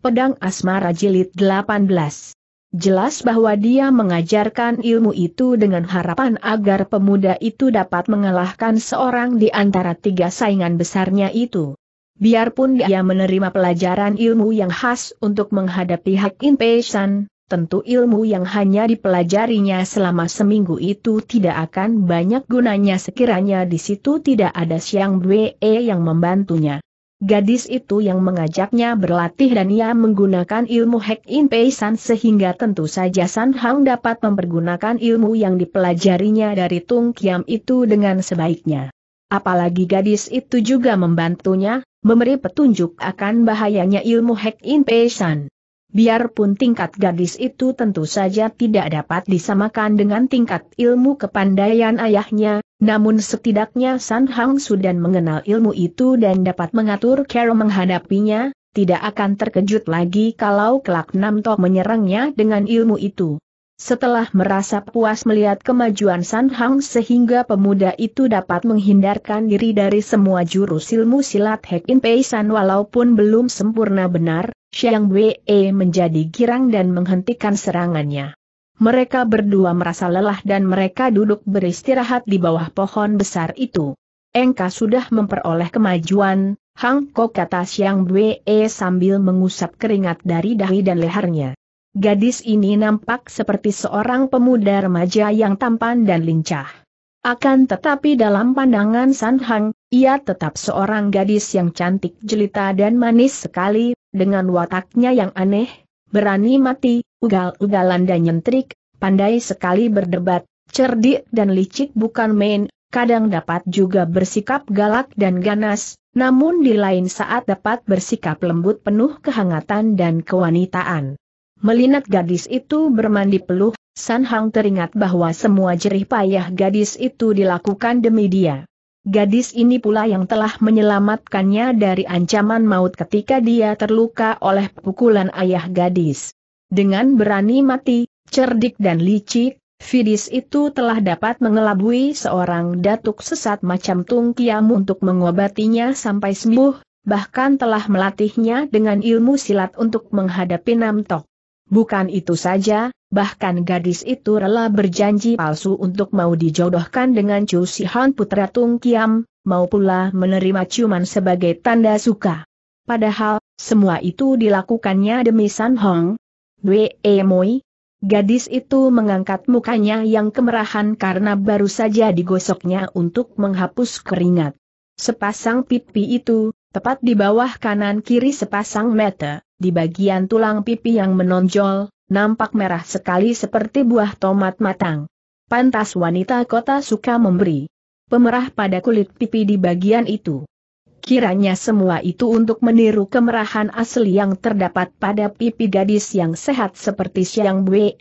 Pedang Asmara Jilid 18. Jelas bahwa dia mengajarkan ilmu itu dengan harapan agar pemuda itu dapat mengalahkan seorang di antara tiga saingan besarnya itu. Biarpun dia menerima pelajaran ilmu yang khas untuk menghadapi Hak impesan, tentu ilmu yang hanya dipelajarinya selama seminggu itu tidak akan banyak gunanya sekiranya di situ tidak ada Siang Bwe yang membantunya. Gadis itu yang mengajaknya berlatih dan ia menggunakan ilmu Hek In Pei San sehingga tentu saja San Hang dapat mempergunakan ilmu yang dipelajarinya dari Tung Kiam itu dengan sebaiknya. Apalagi gadis itu juga membantunya, memberi petunjuk akan bahayanya ilmu Hek In Pei San. Biarpun tingkat gadis itu tentu saja tidak dapat disamakan dengan tingkat ilmu kepandaian ayahnya, namun setidaknya San Hang sudah mengenal ilmu itu dan dapat mengatur cara menghadapinya, tidak akan terkejut lagi kalau kelak Nam Tok menyerangnya dengan ilmu itu. Setelah merasa puas melihat kemajuan San Hang sehingga pemuda itu dapat menghindarkan diri dari semua jurus ilmu silat Hek In Pei San walaupun belum sempurna benar, Xiang Wei menjadi girang dan menghentikan serangannya mereka berdua merasa lelah dan mereka duduk beristirahat di bawah pohon besar itu. Engka sudah memperoleh kemajuan, Hang Kok kata Siang Bwe sambil mengusap keringat dari dahi dan lehernya. Gadis ini nampak seperti seorang pemuda remaja yang tampan dan lincah. Akan tetapi dalam pandangan San Hang, ia tetap seorang gadis yang cantik jelita dan manis sekali, dengan wataknya yang aneh, berani mati, ugal-ugalan dan nyentrik, pandai sekali berdebat, cerdik dan licik bukan main, kadang dapat juga bersikap galak dan ganas, namun di lain saat dapat bersikap lembut penuh kehangatan dan kewanitaan. Melinat gadis itu bermandi peluh, Sanhang teringat bahwa semua jerih payah gadis itu dilakukan demi dia. Gadis ini pula yang telah menyelamatkannya dari ancaman maut ketika dia terluka oleh pukulan ayah gadis. Dengan berani mati, cerdik dan licik, Fidis itu telah dapat mengelabui seorang datuk sesat macam Tung Kiam untuk mengobatinya sampai sembuh, bahkan telah melatihnya dengan ilmu silat untuk menghadapi Namtok. Bukan itu saja, bahkan gadis itu rela berjanji palsu untuk mau dijodohkan dengan Chu Sihan putra Tung Kiam, mau pula menerima ciuman sebagai tanda suka. Padahal, semua itu dilakukannya demi San Hong. Dwe e Moi. Gadis itu mengangkat mukanya yang kemerahan karena baru saja digosoknya untuk menghapus keringat. Sepasang pipi itu, tepat di bawah kanan kiri sepasang mata di bagian tulang pipi yang menonjol, nampak merah sekali seperti buah tomat matang. Pantas wanita kota suka memberi pemerah pada kulit pipi di bagian itu. Kiranya semua itu untuk meniru kemerahan asli yang terdapat pada pipi gadis yang sehat seperti Siang bue.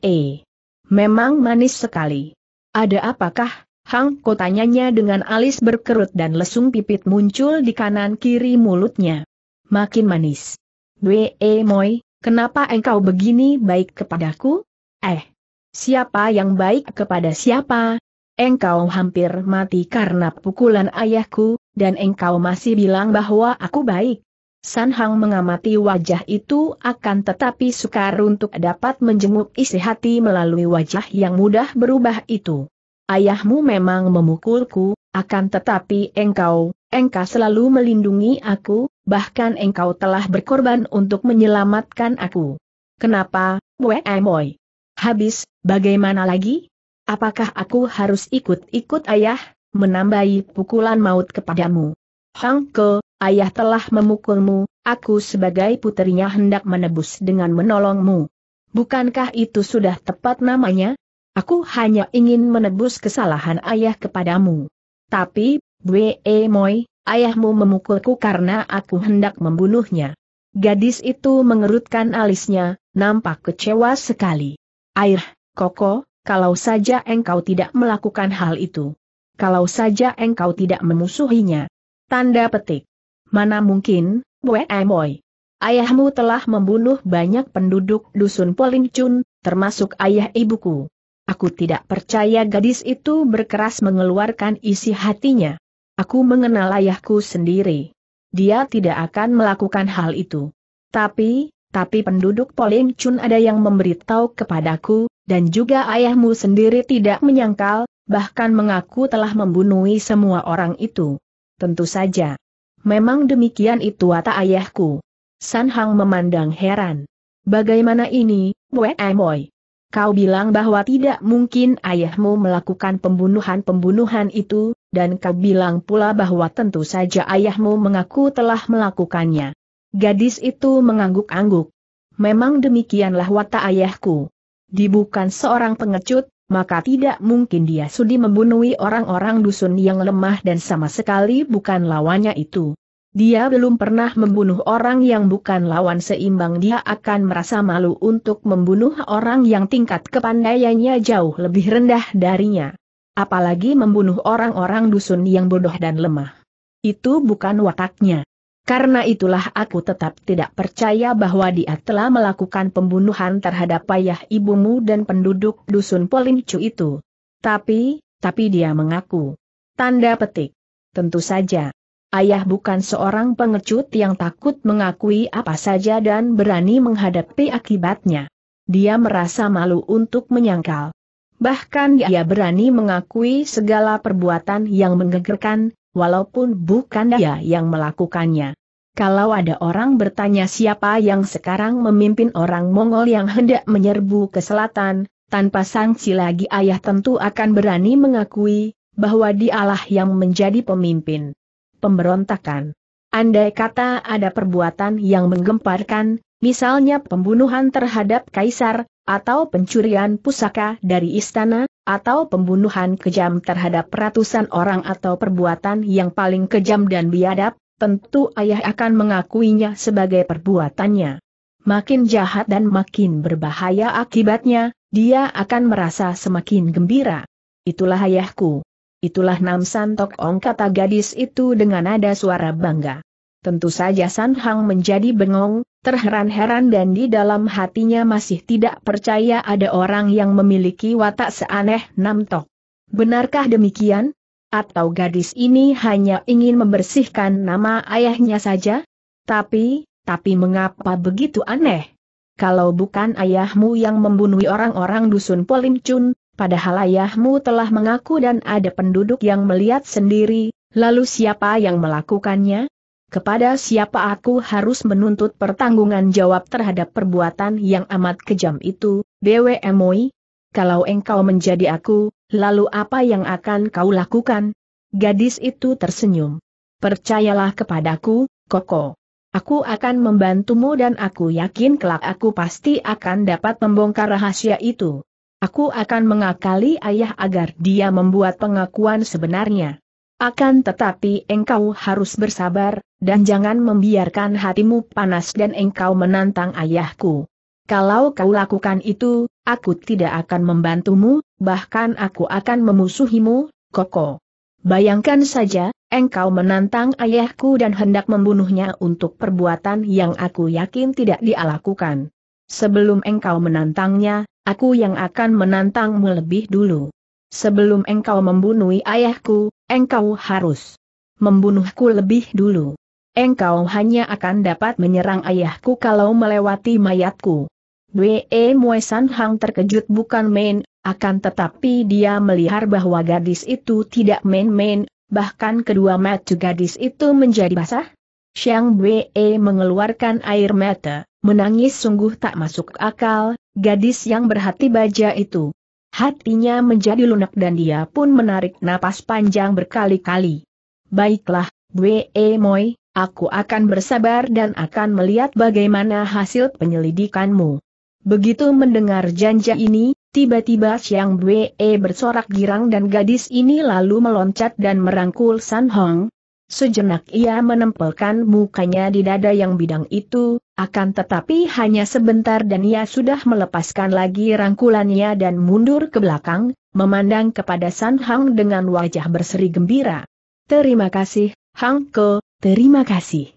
Memang manis sekali. Ada apakah, Hang Ko dengan alis berkerut dan lesung pipit muncul di kanan kiri mulutnya. Makin manis. -e Moi, kenapa engkau begini baik kepadaku? Eh, siapa yang baik kepada siapa? Engkau hampir mati karena pukulan ayahku, dan engkau masih bilang bahwa aku baik. San Hang mengamati wajah itu akan tetapi sukar untuk dapat menjenguk isi hati melalui wajah yang mudah berubah itu. Ayahmu memang memukulku, akan tetapi engkau, engkau selalu melindungi aku, bahkan engkau telah berkorban untuk menyelamatkan aku. Kenapa, Wei Emoy? Habis, bagaimana lagi? Apakah aku harus ikut-ikut ayah, menambahi pukulan maut kepadamu? Hang Ke, ayah telah memukulmu, aku sebagai putrinya hendak menebus dengan menolongmu. Bukankah itu sudah tepat namanya? Aku hanya ingin menebus kesalahan ayah kepadamu. Tapi, Bwe Moy, ayahmu memukulku karena aku hendak membunuhnya. Gadis itu mengerutkan alisnya, nampak kecewa sekali. Air, Koko, kalau saja engkau tidak melakukan hal itu. Kalau saja engkau tidak memusuhinya. Tanda petik. Mana mungkin, Bwe Moy. Ayahmu telah membunuh banyak penduduk dusun Polincun, termasuk ayah ibuku. Aku tidak percaya gadis itu berkeras mengeluarkan isi hatinya. Aku mengenal ayahku sendiri. Dia tidak akan melakukan hal itu. Tapi, tapi penduduk Poling Chun ada yang memberitahu kepadaku, dan juga ayahmu sendiri tidak menyangkal, bahkan mengaku telah membunuhi semua orang itu. Tentu saja. Memang demikian itu kata ayahku. San Hang memandang heran. Bagaimana ini, Wei Moy? Kau bilang bahwa tidak mungkin ayahmu melakukan pembunuhan-pembunuhan itu, dan kau bilang pula bahwa tentu saja ayahmu mengaku telah melakukannya. Gadis itu mengangguk-angguk. Memang demikianlah watak ayahku. Dibukan seorang pengecut, maka tidak mungkin dia sudi membunuh orang-orang dusun yang lemah dan sama sekali bukan lawannya itu. Dia belum pernah membunuh orang yang bukan lawan seimbang dia akan merasa malu untuk membunuh orang yang tingkat kepandaiannya jauh lebih rendah darinya. Apalagi membunuh orang-orang dusun yang bodoh dan lemah. Itu bukan wataknya. Karena itulah aku tetap tidak percaya bahwa dia telah melakukan pembunuhan terhadap ayah ibumu dan penduduk dusun Polincu itu. Tapi, tapi dia mengaku. Tanda petik. Tentu saja. Ayah bukan seorang pengecut yang takut mengakui apa saja dan berani menghadapi akibatnya. Dia merasa malu untuk menyangkal. Bahkan dia berani mengakui segala perbuatan yang menggegerkan, walaupun bukan dia yang melakukannya. Kalau ada orang bertanya siapa yang sekarang memimpin orang Mongol yang hendak menyerbu ke selatan, tanpa sanksi lagi ayah tentu akan berani mengakui bahwa dialah yang menjadi pemimpin pemberontakan. Andai kata ada perbuatan yang menggemparkan, misalnya pembunuhan terhadap kaisar, atau pencurian pusaka dari istana, atau pembunuhan kejam terhadap ratusan orang atau perbuatan yang paling kejam dan biadab, tentu ayah akan mengakuinya sebagai perbuatannya. Makin jahat dan makin berbahaya akibatnya, dia akan merasa semakin gembira. Itulah ayahku. Itulah Nam Tok, Ong kata gadis itu dengan nada suara bangga. Tentu saja San Hang menjadi bengong, terheran-heran dan di dalam hatinya masih tidak percaya ada orang yang memiliki watak seaneh Nam Tok. Benarkah demikian? Atau gadis ini hanya ingin membersihkan nama ayahnya saja? Tapi, tapi mengapa begitu aneh? Kalau bukan ayahmu yang membunuh orang-orang dusun Polimcun, padahal ayahmu telah mengaku dan ada penduduk yang melihat sendiri, lalu siapa yang melakukannya? Kepada siapa aku harus menuntut pertanggungan jawab terhadap perbuatan yang amat kejam itu, BWMOI? Kalau engkau menjadi aku, lalu apa yang akan kau lakukan? Gadis itu tersenyum. Percayalah kepadaku, Koko. Aku akan membantumu dan aku yakin kelak aku pasti akan dapat membongkar rahasia itu. Aku akan mengakali ayah agar dia membuat pengakuan sebenarnya. Akan tetapi engkau harus bersabar, dan jangan membiarkan hatimu panas dan engkau menantang ayahku. Kalau kau lakukan itu, aku tidak akan membantumu, bahkan aku akan memusuhimu, Koko. Bayangkan saja, engkau menantang ayahku dan hendak membunuhnya untuk perbuatan yang aku yakin tidak dia Sebelum engkau menantangnya, aku yang akan menantangmu lebih dulu. Sebelum engkau membunuh ayahku, engkau harus membunuhku lebih dulu. Engkau hanya akan dapat menyerang ayahku kalau melewati mayatku. B.E. Muesan Hang terkejut bukan main, akan tetapi dia melihat bahwa gadis itu tidak main-main, bahkan kedua mata gadis itu menjadi basah. Xiang Wei mengeluarkan air mata. Menangis sungguh tak masuk akal, gadis yang berhati baja itu. Hatinya menjadi lunak dan dia pun menarik napas panjang berkali-kali. Baiklah, Bwe Moy, aku akan bersabar dan akan melihat bagaimana hasil penyelidikanmu. Begitu mendengar janji ini, tiba-tiba siang Bwe bersorak girang dan gadis ini lalu meloncat dan merangkul San Hong, Sejenak ia menempelkan mukanya di dada yang bidang itu, akan tetapi hanya sebentar dan ia sudah melepaskan lagi rangkulannya dan mundur ke belakang, memandang kepada San Hang dengan wajah berseri gembira. Terima kasih, Hang Ke, terima kasih.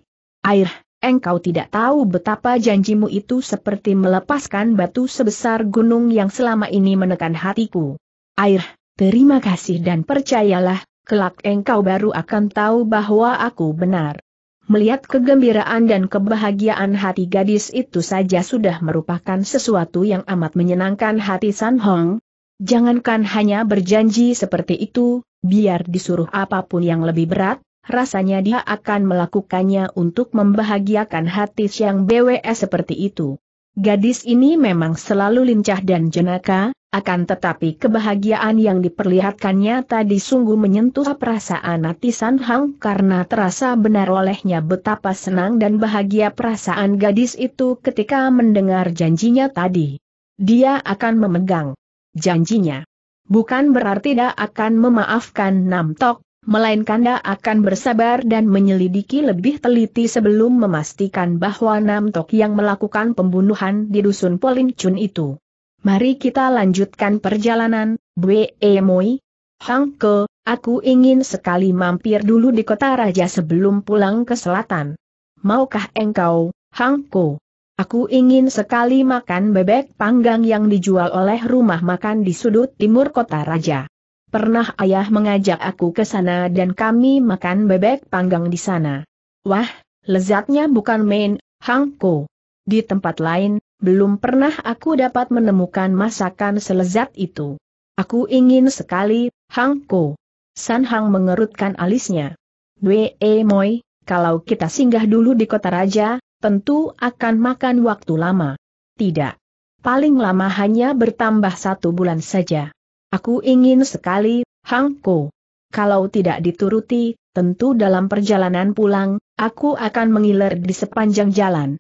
Air, engkau tidak tahu betapa janjimu itu seperti melepaskan batu sebesar gunung yang selama ini menekan hatiku. Air, terima kasih dan percayalah, Kelak engkau baru akan tahu bahwa aku benar. Melihat kegembiraan dan kebahagiaan hati gadis itu saja sudah merupakan sesuatu yang amat menyenangkan hati San Hong. Jangankan hanya berjanji seperti itu, biar disuruh apapun yang lebih berat, rasanya dia akan melakukannya untuk membahagiakan hati Siang BWS seperti itu. Gadis ini memang selalu lincah dan jenaka, akan tetapi kebahagiaan yang diperlihatkannya tadi sungguh menyentuh perasaan Atisan San Hang karena terasa benar olehnya betapa senang dan bahagia perasaan gadis itu ketika mendengar janjinya tadi. Dia akan memegang janjinya. Bukan berarti dia akan memaafkan Nam Tok, melainkan dia akan bersabar dan menyelidiki lebih teliti sebelum memastikan bahwa Nam Tok yang melakukan pembunuhan di dusun Polin Chun itu Mari kita lanjutkan perjalanan, Bwe Moi. Hang Ke, aku ingin sekali mampir dulu di kota raja sebelum pulang ke selatan. Maukah engkau, Hang Ko? Aku ingin sekali makan bebek panggang yang dijual oleh rumah makan di sudut timur kota raja. Pernah ayah mengajak aku ke sana dan kami makan bebek panggang di sana. Wah, lezatnya bukan main, Hang Ko. Di tempat lain, belum pernah aku dapat menemukan masakan selezat itu. Aku ingin sekali, Hang Ko. San Hang mengerutkan alisnya. Wee eh, Moi, kalau kita singgah dulu di kota raja, tentu akan makan waktu lama. Tidak. Paling lama hanya bertambah satu bulan saja. Aku ingin sekali, Hang Ko. Kalau tidak dituruti, tentu dalam perjalanan pulang, aku akan mengiler di sepanjang jalan.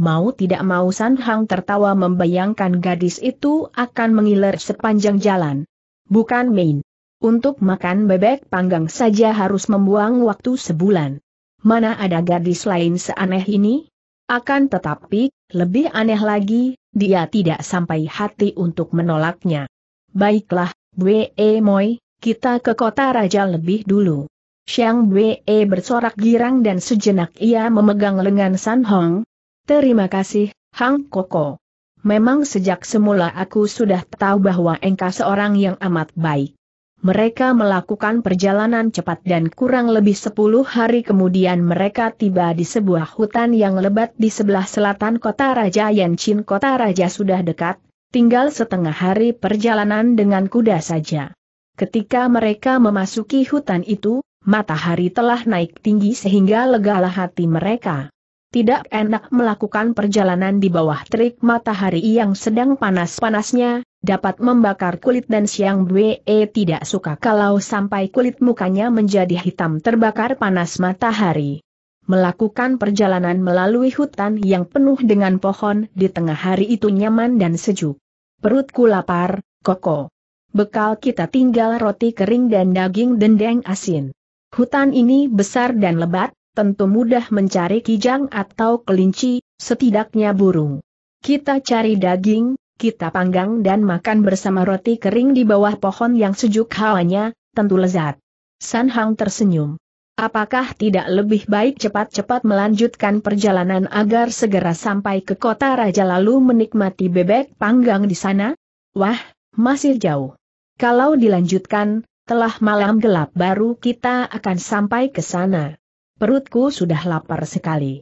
Mau tidak mau San Hang tertawa membayangkan gadis itu akan mengiler sepanjang jalan. Bukan main. Untuk makan bebek panggang saja harus membuang waktu sebulan. Mana ada gadis lain seaneh ini? Akan tetapi, lebih aneh lagi, dia tidak sampai hati untuk menolaknya. Baiklah, Bwe e Moi, kita ke kota raja lebih dulu. Xiang Bwe e bersorak girang dan sejenak ia memegang lengan San Hong, Terima kasih, Hang Koko. Memang sejak semula aku sudah tahu bahwa engkau seorang yang amat baik. Mereka melakukan perjalanan cepat dan kurang lebih sepuluh hari kemudian mereka tiba di sebuah hutan yang lebat di sebelah selatan kota Raja Yanchin. Kota Raja sudah dekat, tinggal setengah hari perjalanan dengan kuda saja. Ketika mereka memasuki hutan itu, matahari telah naik tinggi sehingga legalah hati mereka tidak enak melakukan perjalanan di bawah terik matahari yang sedang panas-panasnya, dapat membakar kulit dan Siang Bwe e tidak suka kalau sampai kulit mukanya menjadi hitam terbakar panas matahari. Melakukan perjalanan melalui hutan yang penuh dengan pohon di tengah hari itu nyaman dan sejuk. Perutku lapar, koko. Bekal kita tinggal roti kering dan daging dendeng asin. Hutan ini besar dan lebat, tentu mudah mencari kijang atau kelinci, setidaknya burung. Kita cari daging, kita panggang dan makan bersama roti kering di bawah pohon yang sejuk hawanya, tentu lezat. San Hang tersenyum. Apakah tidak lebih baik cepat-cepat melanjutkan perjalanan agar segera sampai ke kota raja lalu menikmati bebek panggang di sana? Wah, masih jauh. Kalau dilanjutkan, telah malam gelap baru kita akan sampai ke sana. Perutku sudah lapar sekali.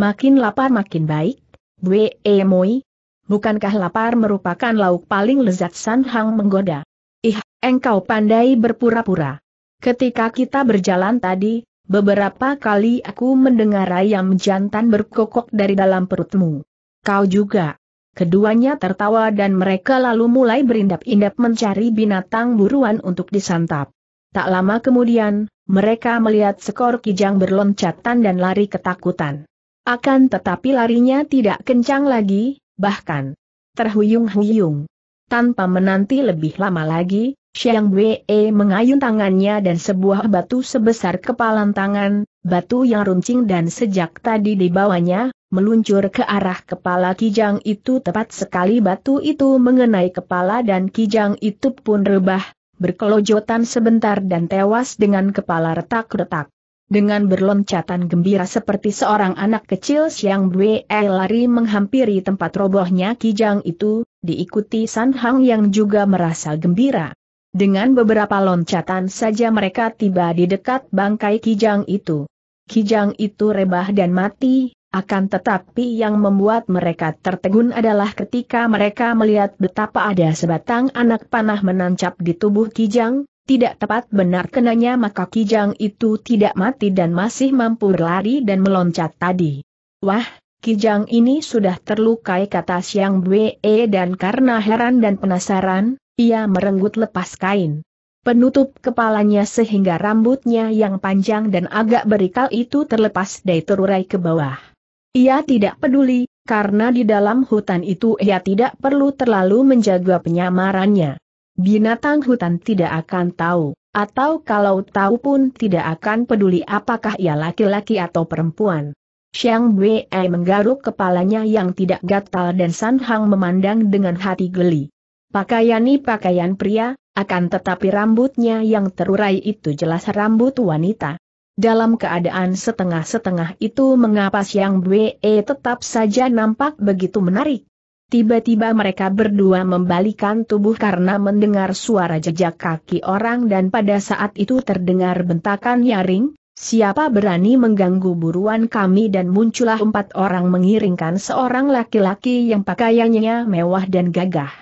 Makin lapar makin baik, Bwe Moi. Bukankah lapar merupakan lauk paling lezat San Hang menggoda? Ih, engkau pandai berpura-pura. Ketika kita berjalan tadi, beberapa kali aku mendengar ayam jantan berkokok dari dalam perutmu. Kau juga. Keduanya tertawa dan mereka lalu mulai berindap-indap mencari binatang buruan untuk disantap. Tak lama kemudian, mereka melihat skor kijang berloncatan dan lari ketakutan. Akan tetapi larinya tidak kencang lagi, bahkan terhuyung-huyung. Tanpa menanti lebih lama lagi, Xiang Wei mengayun tangannya dan sebuah batu sebesar kepalan tangan, batu yang runcing dan sejak tadi dibawanya, meluncur ke arah kepala kijang itu tepat sekali batu itu mengenai kepala dan kijang itu pun rebah, berkelojotan sebentar dan tewas dengan kepala retak-retak. Dengan berloncatan gembira seperti seorang anak kecil Siang Bwe lari menghampiri tempat robohnya Kijang itu, diikuti San Hang yang juga merasa gembira. Dengan beberapa loncatan saja mereka tiba di dekat bangkai Kijang itu. Kijang itu rebah dan mati, akan tetapi yang membuat mereka tertegun adalah ketika mereka melihat betapa ada sebatang anak panah menancap di tubuh Kijang, tidak tepat benar kenanya maka Kijang itu tidak mati dan masih mampu berlari dan meloncat tadi. Wah, Kijang ini sudah terlukai kata Siang Bwe dan karena heran dan penasaran, ia merenggut lepas kain penutup kepalanya sehingga rambutnya yang panjang dan agak berikal itu terlepas dari terurai ke bawah. Ia tidak peduli, karena di dalam hutan itu ia tidak perlu terlalu menjaga penyamarannya. Binatang hutan tidak akan tahu, atau kalau tahu pun tidak akan peduli apakah ia laki-laki atau perempuan. Xiang Wei menggaruk kepalanya yang tidak gatal dan San Hang memandang dengan hati geli. Pakaiani pakaian pria, akan tetapi rambutnya yang terurai itu jelas rambut wanita. Dalam keadaan setengah-setengah itu mengapa Siang Bwe eh, tetap saja nampak begitu menarik? Tiba-tiba mereka berdua membalikan tubuh karena mendengar suara jejak kaki orang dan pada saat itu terdengar bentakan nyaring, siapa berani mengganggu buruan kami dan muncullah empat orang mengiringkan seorang laki-laki yang pakaiannya mewah dan gagah.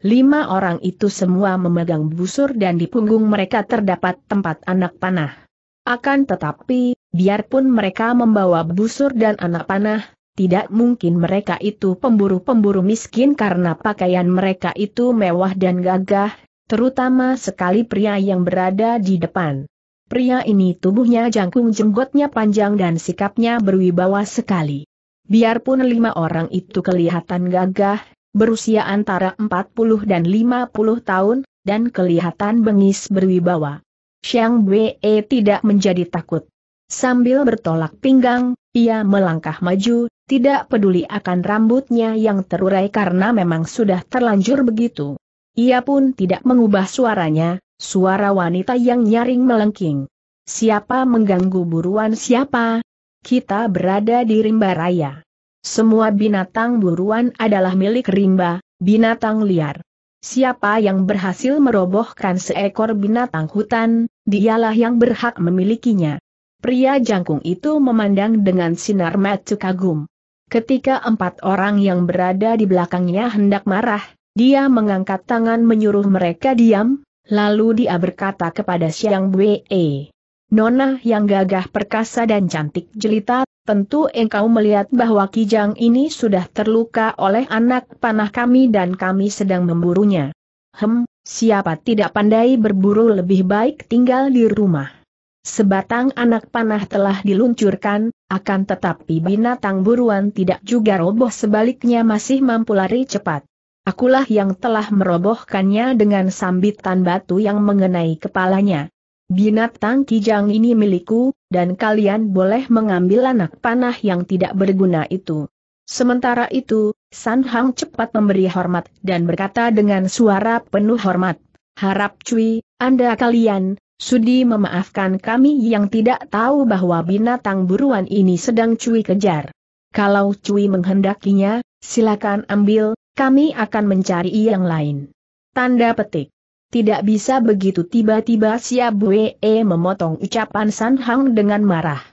Lima orang itu semua memegang busur dan di punggung mereka terdapat tempat anak panah. Akan tetapi, biarpun mereka membawa busur dan anak panah, tidak mungkin mereka itu pemburu-pemburu miskin karena pakaian mereka itu mewah dan gagah, terutama sekali pria yang berada di depan. Pria ini tubuhnya jangkung jenggotnya panjang dan sikapnya berwibawa sekali. Biarpun lima orang itu kelihatan gagah, berusia antara 40 dan 50 tahun, dan kelihatan bengis berwibawa. Xiang Wei tidak menjadi takut. Sambil bertolak pinggang, ia melangkah maju, tidak peduli akan rambutnya yang terurai karena memang sudah terlanjur begitu. Ia pun tidak mengubah suaranya, suara wanita yang nyaring melengking. Siapa mengganggu buruan siapa? Kita berada di rimba raya. Semua binatang buruan adalah milik rimba, binatang liar. Siapa yang berhasil merobohkan seekor binatang hutan, dialah yang berhak memilikinya. Pria jangkung itu memandang dengan sinar mata kagum. Ketika empat orang yang berada di belakangnya hendak marah, dia mengangkat tangan menyuruh mereka diam, lalu dia berkata kepada Siang Wei, Nona yang gagah perkasa dan cantik jelita, tentu engkau melihat bahwa Kijang ini sudah terluka oleh anak panah kami dan kami sedang memburunya. Hem, siapa tidak pandai berburu lebih baik tinggal di rumah. Sebatang anak panah telah diluncurkan, akan tetapi binatang buruan tidak juga roboh sebaliknya masih mampu lari cepat. Akulah yang telah merobohkannya dengan sambitan batu yang mengenai kepalanya. Binatang kijang ini milikku, dan kalian boleh mengambil anak panah yang tidak berguna itu. Sementara itu, San Hang cepat memberi hormat dan berkata dengan suara penuh hormat, Harap Cui, Anda kalian, sudi memaafkan kami yang tidak tahu bahwa binatang buruan ini sedang Cui kejar. Kalau Cui menghendakinya, silakan ambil, kami akan mencari yang lain. Tanda petik. Tidak bisa begitu tiba-tiba siap Wee memotong ucapan San Hang dengan marah.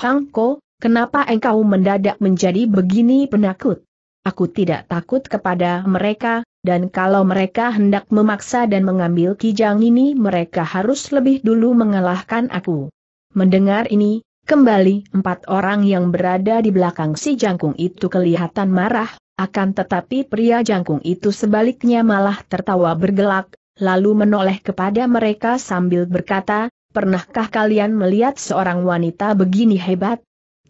Hang Ko, kenapa engkau mendadak menjadi begini penakut? Aku tidak takut kepada mereka, dan kalau mereka hendak memaksa dan mengambil kijang ini mereka harus lebih dulu mengalahkan aku. Mendengar ini, Kembali, empat orang yang berada di belakang si jangkung itu kelihatan marah, akan tetapi pria jangkung itu sebaliknya malah tertawa bergelak, lalu menoleh kepada mereka sambil berkata, Pernahkah kalian melihat seorang wanita begini hebat?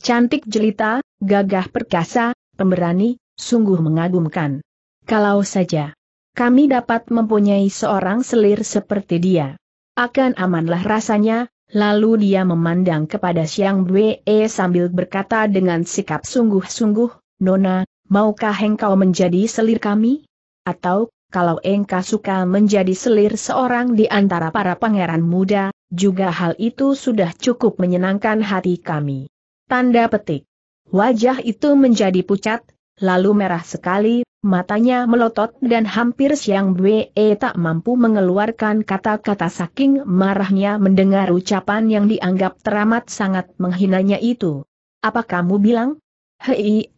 Cantik jelita, gagah perkasa, pemberani, sungguh mengagumkan. Kalau saja kami dapat mempunyai seorang selir seperti dia. Akan amanlah rasanya, lalu dia memandang kepada Siang Bwe sambil berkata dengan sikap sungguh-sungguh, Nona, maukah engkau menjadi selir kami? Atau kalau engkau suka menjadi selir seorang di antara para pangeran muda, juga hal itu sudah cukup menyenangkan hati kami. Tanda petik. Wajah itu menjadi pucat, lalu merah sekali, matanya melotot dan hampir siang BE tak mampu mengeluarkan kata-kata saking marahnya mendengar ucapan yang dianggap teramat sangat menghinanya itu. Apa kamu bilang? Hei,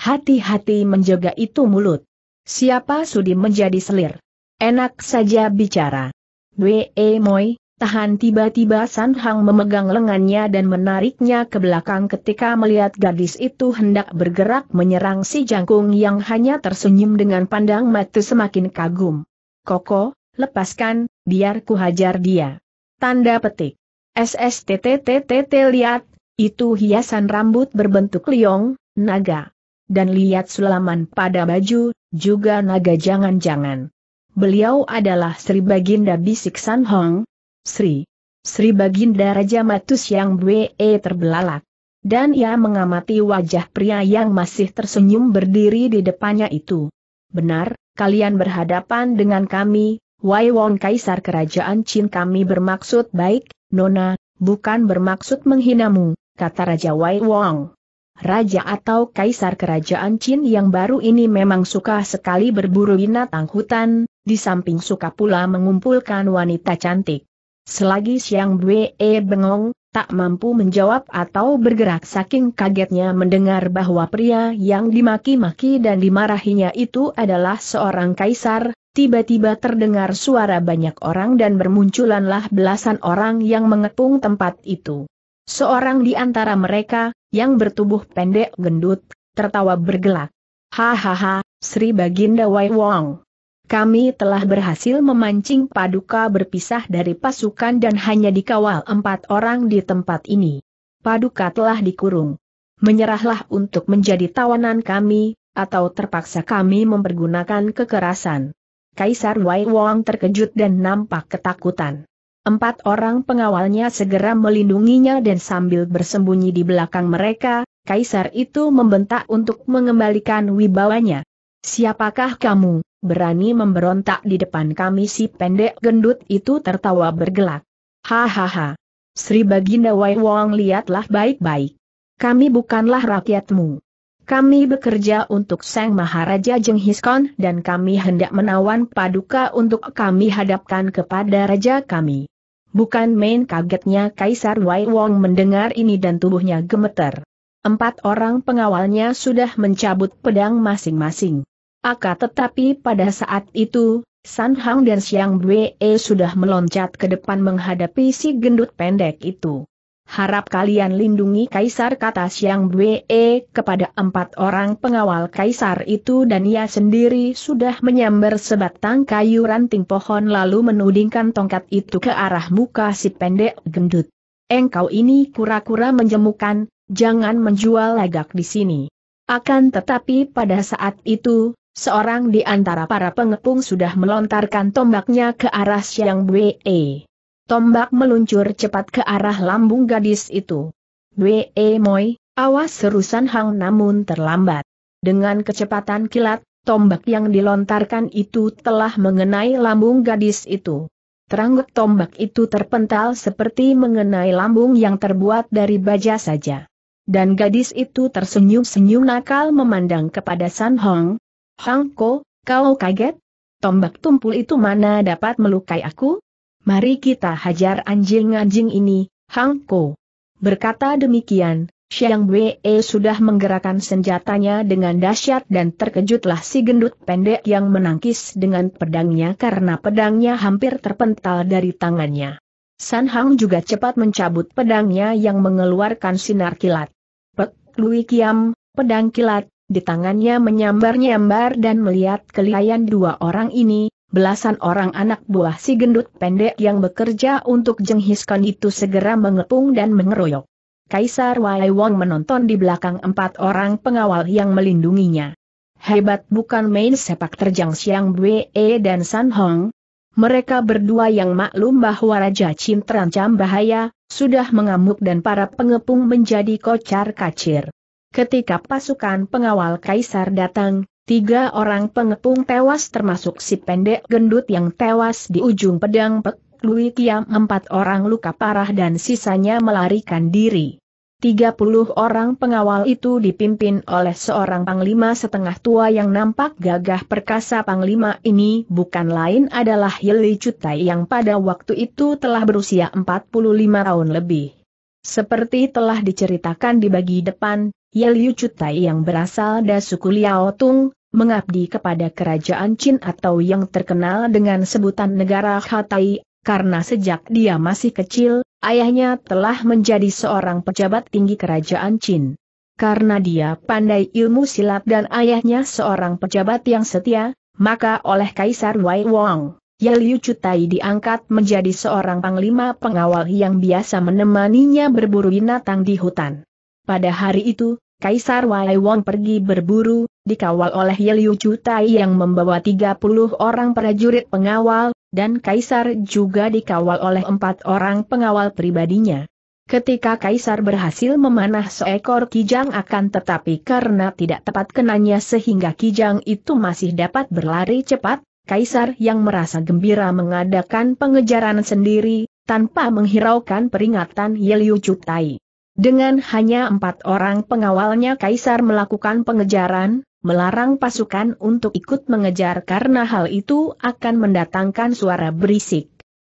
hati-hati menjaga itu mulut. Siapa sudi menjadi selir? Enak saja bicara. Wee Moi, tahan tiba-tiba San Hang memegang lengannya dan menariknya ke belakang ketika melihat gadis itu hendak bergerak menyerang si jangkung yang hanya tersenyum dengan pandang mata semakin kagum. Koko, lepaskan, biar ku hajar dia. Tanda petik. SSTTTTT lihat, itu hiasan rambut berbentuk liong, naga. Dan lihat sulaman pada baju, juga naga jangan-jangan. Beliau adalah Sri Baginda Bisik San Hong, Sri, Sri Baginda Raja Matus yang BE e terbelalak. Dan ia mengamati wajah pria yang masih tersenyum berdiri di depannya itu. Benar, kalian berhadapan dengan kami, Wong Kaisar Kerajaan Chin kami bermaksud baik, Nona, bukan bermaksud menghinamu, kata Raja Wong. Raja atau kaisar kerajaan Qin yang baru ini memang suka sekali berburu binatang hutan, di samping suka pula mengumpulkan wanita cantik. Selagi Siang E bengong, tak mampu menjawab atau bergerak saking kagetnya mendengar bahwa pria yang dimaki-maki dan dimarahinya itu adalah seorang kaisar, tiba-tiba terdengar suara banyak orang dan bermunculanlah belasan orang yang mengepung tempat itu. Seorang di antara mereka, yang bertubuh pendek gendut, tertawa bergelak. Hahaha, Sri Baginda Wai Wong. Kami telah berhasil memancing paduka berpisah dari pasukan dan hanya dikawal empat orang di tempat ini. Paduka telah dikurung. Menyerahlah untuk menjadi tawanan kami, atau terpaksa kami mempergunakan kekerasan. Kaisar Wai Wong terkejut dan nampak ketakutan. Empat orang pengawalnya segera melindunginya dan sambil bersembunyi di belakang mereka, kaisar itu membentak untuk mengembalikan wibawanya. Siapakah kamu, berani memberontak di depan kami si pendek gendut itu tertawa bergelak. Hahaha. Sri Baginda Wai Wong lihatlah baik-baik. Kami bukanlah rakyatmu. Kami bekerja untuk Sang Maharaja Jenghis Khan dan kami hendak menawan paduka untuk kami hadapkan kepada raja kami. Bukan main kagetnya Kaisar Wai Wong mendengar ini dan tubuhnya gemeter. Empat orang pengawalnya sudah mencabut pedang masing-masing. Aka tetapi pada saat itu, San Hang dan Siang Bwe sudah meloncat ke depan menghadapi si gendut pendek itu. Harap kalian lindungi Kaisar kata Siang Bwe e kepada empat orang pengawal Kaisar itu dan ia sendiri sudah menyambar sebatang kayu ranting pohon lalu menudingkan tongkat itu ke arah muka si pendek gendut. Engkau ini kura-kura menjemukan, jangan menjual lagak di sini. Akan tetapi pada saat itu, seorang di antara para pengepung sudah melontarkan tombaknya ke arah Siang Bwe. E. Tombak meluncur cepat ke arah lambung gadis itu. Wee Moi, awas serusan Hang namun terlambat. Dengan kecepatan kilat, tombak yang dilontarkan itu telah mengenai lambung gadis itu. Terangguk tombak itu terpental seperti mengenai lambung yang terbuat dari baja saja. Dan gadis itu tersenyum-senyum nakal memandang kepada San Hong. Hang Ko, kau kaget? Tombak tumpul itu mana dapat melukai aku? Mari kita hajar anjing-anjing ini, Hang Ko. Berkata demikian, Xiang Wei sudah menggerakkan senjatanya dengan dahsyat dan terkejutlah si gendut pendek yang menangkis dengan pedangnya karena pedangnya hampir terpental dari tangannya. San Hang juga cepat mencabut pedangnya yang mengeluarkan sinar kilat. Pek Lui Kiam, pedang kilat, di tangannya menyambar-nyambar dan melihat kelihayan dua orang ini, belasan orang anak buah si gendut pendek yang bekerja untuk Jenghiskan itu segera mengepung dan mengeroyok. Kaisar Wai Wong menonton di belakang empat orang pengawal yang melindunginya. Hebat bukan main sepak terjang Siang Bwe e dan San Hong, mereka berdua yang maklum bahwa Raja Chin terancam bahaya, sudah mengamuk dan para pengepung menjadi kocar kacir. Ketika pasukan pengawal kaisar datang, Tiga orang pengepung tewas termasuk si pendek gendut yang tewas di ujung pedang Pek Lui Kiam empat orang luka parah dan sisanya melarikan diri. Tiga puluh orang pengawal itu dipimpin oleh seorang panglima setengah tua yang nampak gagah perkasa panglima ini bukan lain adalah Yeli Cutai yang pada waktu itu telah berusia empat puluh lima tahun lebih. Seperti telah diceritakan di bagi depan, Yeli Cutai yang berasal dari suku Liao Tung, mengabdi kepada kerajaan Chin atau yang terkenal dengan sebutan negara Hatai, karena sejak dia masih kecil, ayahnya telah menjadi seorang pejabat tinggi kerajaan Chin. Karena dia pandai ilmu silat dan ayahnya seorang pejabat yang setia, maka oleh Kaisar Wei Wong, Yaliu Cutai diangkat menjadi seorang panglima pengawal yang biasa menemaninya berburu binatang di hutan. Pada hari itu, Kaisar Wei Wang pergi berburu, dikawal oleh Yeliu Cutai yang membawa 30 orang prajurit pengawal, dan Kaisar juga dikawal oleh empat orang pengawal pribadinya. Ketika Kaisar berhasil memanah seekor kijang akan tetapi karena tidak tepat kenanya sehingga kijang itu masih dapat berlari cepat, Kaisar yang merasa gembira mengadakan pengejaran sendiri, tanpa menghiraukan peringatan Yeliu Cutai. Dengan hanya empat orang pengawalnya Kaisar melakukan pengejaran, melarang pasukan untuk ikut mengejar karena hal itu akan mendatangkan suara berisik.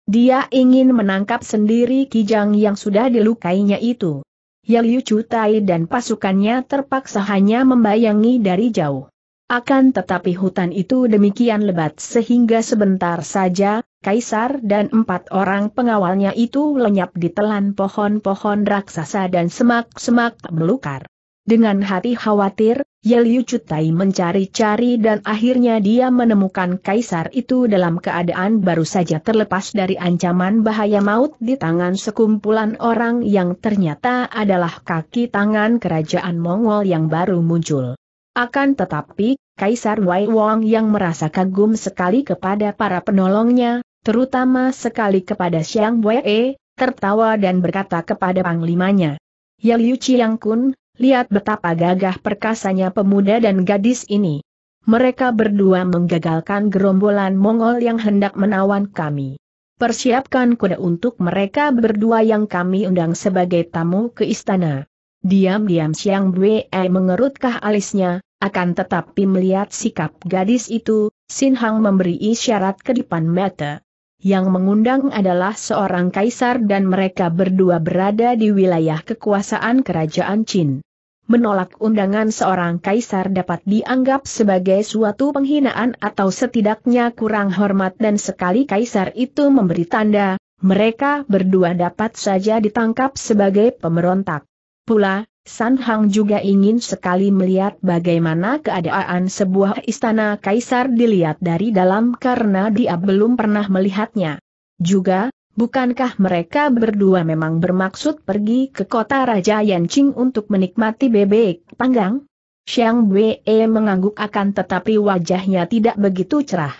Dia ingin menangkap sendiri Kijang yang sudah dilukainya itu. Yaliu Cutai dan pasukannya terpaksa hanya membayangi dari jauh. Akan tetapi hutan itu demikian lebat sehingga sebentar saja, Kaisar dan empat orang pengawalnya itu lenyap ditelan pohon-pohon raksasa dan semak-semak melukar. Dengan hati khawatir, Yeliu Cutai mencari-cari dan akhirnya dia menemukan kaisar itu dalam keadaan baru saja terlepas dari ancaman bahaya maut di tangan sekumpulan orang yang ternyata adalah kaki tangan kerajaan Mongol yang baru muncul. Akan tetapi, Kaisar Wei Wong yang merasa kagum sekali kepada para penolongnya, terutama sekali kepada Xiang Wei, tertawa dan berkata kepada panglimanya, Yeliu Chiang Kun, Lihat betapa gagah perkasanya pemuda dan gadis ini. Mereka berdua menggagalkan gerombolan Mongol yang hendak menawan kami. Persiapkan kuda untuk mereka berdua yang kami undang sebagai tamu ke istana. Diam-diam Siang Bwe mengerutkah alisnya, akan tetapi melihat sikap gadis itu, Sin Hang memberi isyarat ke depan mata yang mengundang adalah seorang kaisar dan mereka berdua berada di wilayah kekuasaan kerajaan Qin. Menolak undangan seorang kaisar dapat dianggap sebagai suatu penghinaan atau setidaknya kurang hormat dan sekali kaisar itu memberi tanda, mereka berdua dapat saja ditangkap sebagai pemberontak. Pula, San Hang juga ingin sekali melihat bagaimana keadaan sebuah istana kaisar dilihat dari dalam karena dia belum pernah melihatnya. Juga, bukankah mereka berdua memang bermaksud pergi ke kota Raja Yanqing untuk menikmati bebek panggang? Xiang Wei mengangguk akan tetapi wajahnya tidak begitu cerah.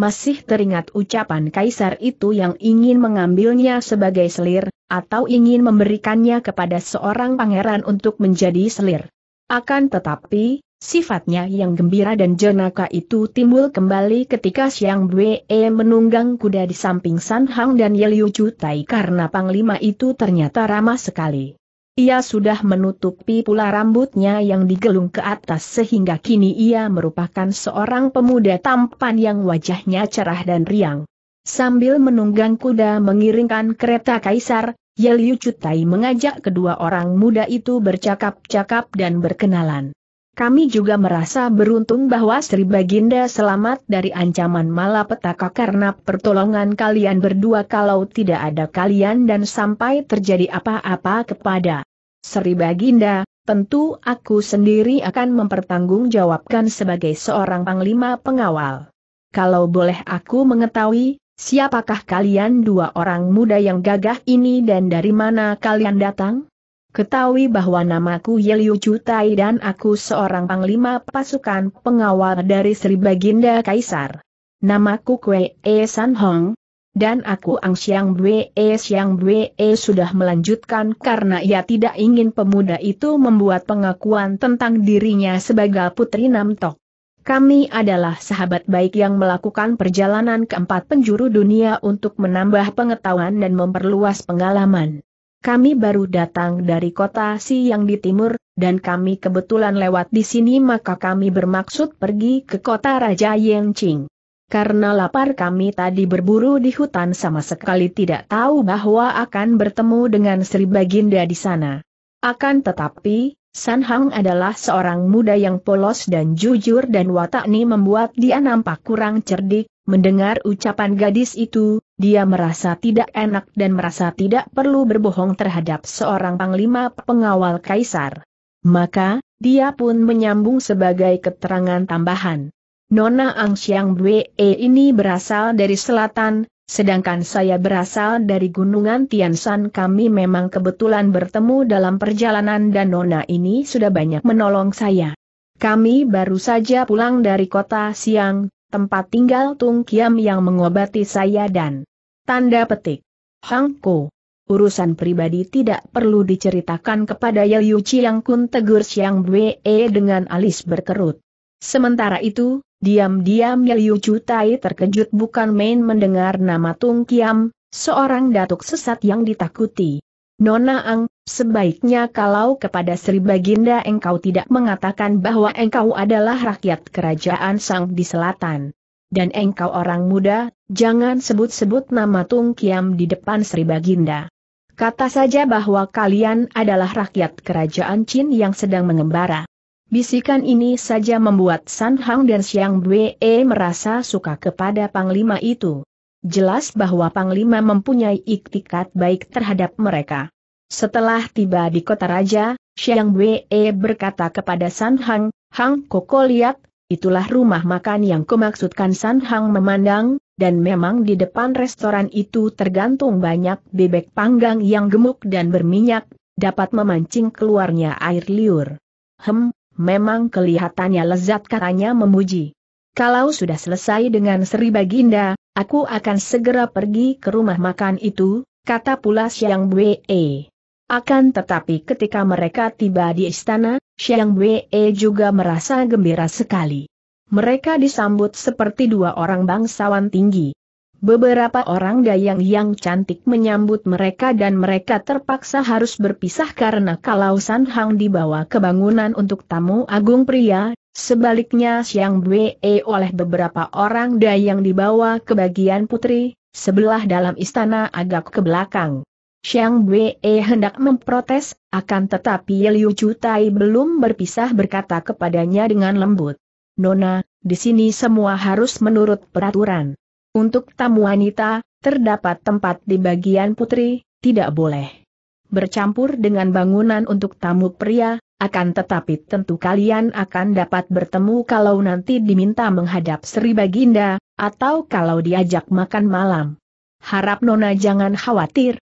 Masih teringat ucapan kaisar itu yang ingin mengambilnya sebagai selir, atau ingin memberikannya kepada seorang pangeran untuk menjadi selir. Akan tetapi, sifatnya yang gembira dan jenaka itu timbul kembali ketika Siang Bwe menunggang kuda di samping San Hang dan Yeliu Cutai karena panglima itu ternyata ramah sekali. Ia sudah menutupi pula rambutnya yang digelung ke atas sehingga kini ia merupakan seorang pemuda tampan yang wajahnya cerah dan riang. Sambil menunggang kuda mengiringkan kereta kaisar, Yeliu Cutai mengajak kedua orang muda itu bercakap-cakap dan berkenalan. Kami juga merasa beruntung bahwa Sri Baginda selamat dari ancaman malapetaka karena pertolongan kalian berdua kalau tidak ada kalian dan sampai terjadi apa-apa kepada Sri Baginda, tentu aku sendiri akan mempertanggungjawabkan sebagai seorang panglima pengawal. Kalau boleh aku mengetahui, Siapakah kalian dua orang muda yang gagah ini dan dari mana kalian datang? Ketahui bahwa namaku Yeliu Cutai dan aku seorang panglima pasukan pengawal dari Sri Baginda Kaisar. Namaku Kwe E San Hong, dan aku Ang Siang Bwe E Siang Bwe e sudah melanjutkan karena ia tidak ingin pemuda itu membuat pengakuan tentang dirinya sebagai putri Namtok. Kami adalah sahabat baik yang melakukan perjalanan ke empat penjuru dunia untuk menambah pengetahuan dan memperluas pengalaman. Kami baru datang dari kota Si yang di timur, dan kami kebetulan lewat di sini maka kami bermaksud pergi ke kota Raja Yengqing. Karena lapar kami tadi berburu di hutan sama sekali tidak tahu bahwa akan bertemu dengan Sri Baginda di sana. Akan tetapi, San Hang adalah seorang muda yang polos dan jujur dan watak ini membuat dia nampak kurang cerdik, mendengar ucapan gadis itu, dia merasa tidak enak dan merasa tidak perlu berbohong terhadap seorang panglima pengawal kaisar. Maka, dia pun menyambung sebagai keterangan tambahan. Nona Ang Siang Bwe ini berasal dari selatan, Sedangkan saya berasal dari Gunungan Tiansan kami memang kebetulan bertemu dalam perjalanan dan Nona ini sudah banyak menolong saya. Kami baru saja pulang dari kota Siang, tempat tinggal Tung Kiam yang mengobati saya dan tanda petik. Ko, Urusan pribadi tidak perlu diceritakan kepada Yayu Chiang Kun tegur Siang Bwe dengan alis berkerut. Sementara itu, Diam-diam Liu Cutai terkejut bukan main mendengar nama Tung Kiam, seorang datuk sesat yang ditakuti. Nona Ang, sebaiknya kalau kepada Sri Baginda engkau tidak mengatakan bahwa engkau adalah rakyat kerajaan Sang di selatan. Dan engkau orang muda, jangan sebut-sebut nama Tung Kiam di depan Sri Baginda. Kata saja bahwa kalian adalah rakyat kerajaan Chin yang sedang mengembara. Bisikan ini saja membuat San Hang dan Xiang Bue merasa suka kepada Panglima itu. Jelas bahwa Panglima mempunyai iktikat baik terhadap mereka. Setelah tiba di kota raja, Xiang Wei berkata kepada San Hang, Hang Koko lihat, itulah rumah makan yang kumaksudkan San Hang memandang, dan memang di depan restoran itu tergantung banyak bebek panggang yang gemuk dan berminyak, dapat memancing keluarnya air liur. Hem, memang kelihatannya lezat katanya memuji. Kalau sudah selesai dengan Sri Baginda, aku akan segera pergi ke rumah makan itu, kata pula Siang Bue. Akan tetapi ketika mereka tiba di istana, Siang Bue juga merasa gembira sekali. Mereka disambut seperti dua orang bangsawan tinggi. Beberapa orang dayang yang cantik menyambut mereka dan mereka terpaksa harus berpisah karena kalau San Hang dibawa ke bangunan untuk tamu agung pria, sebaliknya Siang Bwe oleh beberapa orang dayang dibawa ke bagian putri, sebelah dalam istana agak ke belakang. Siang Bwe hendak memprotes, akan tetapi Liu Cutai belum berpisah berkata kepadanya dengan lembut. Nona, di sini semua harus menurut peraturan. Untuk tamu wanita, terdapat tempat di bagian putri, tidak boleh bercampur dengan bangunan untuk tamu pria, akan tetapi tentu kalian akan dapat bertemu kalau nanti diminta menghadap Sri Baginda, atau kalau diajak makan malam. Harap Nona jangan khawatir.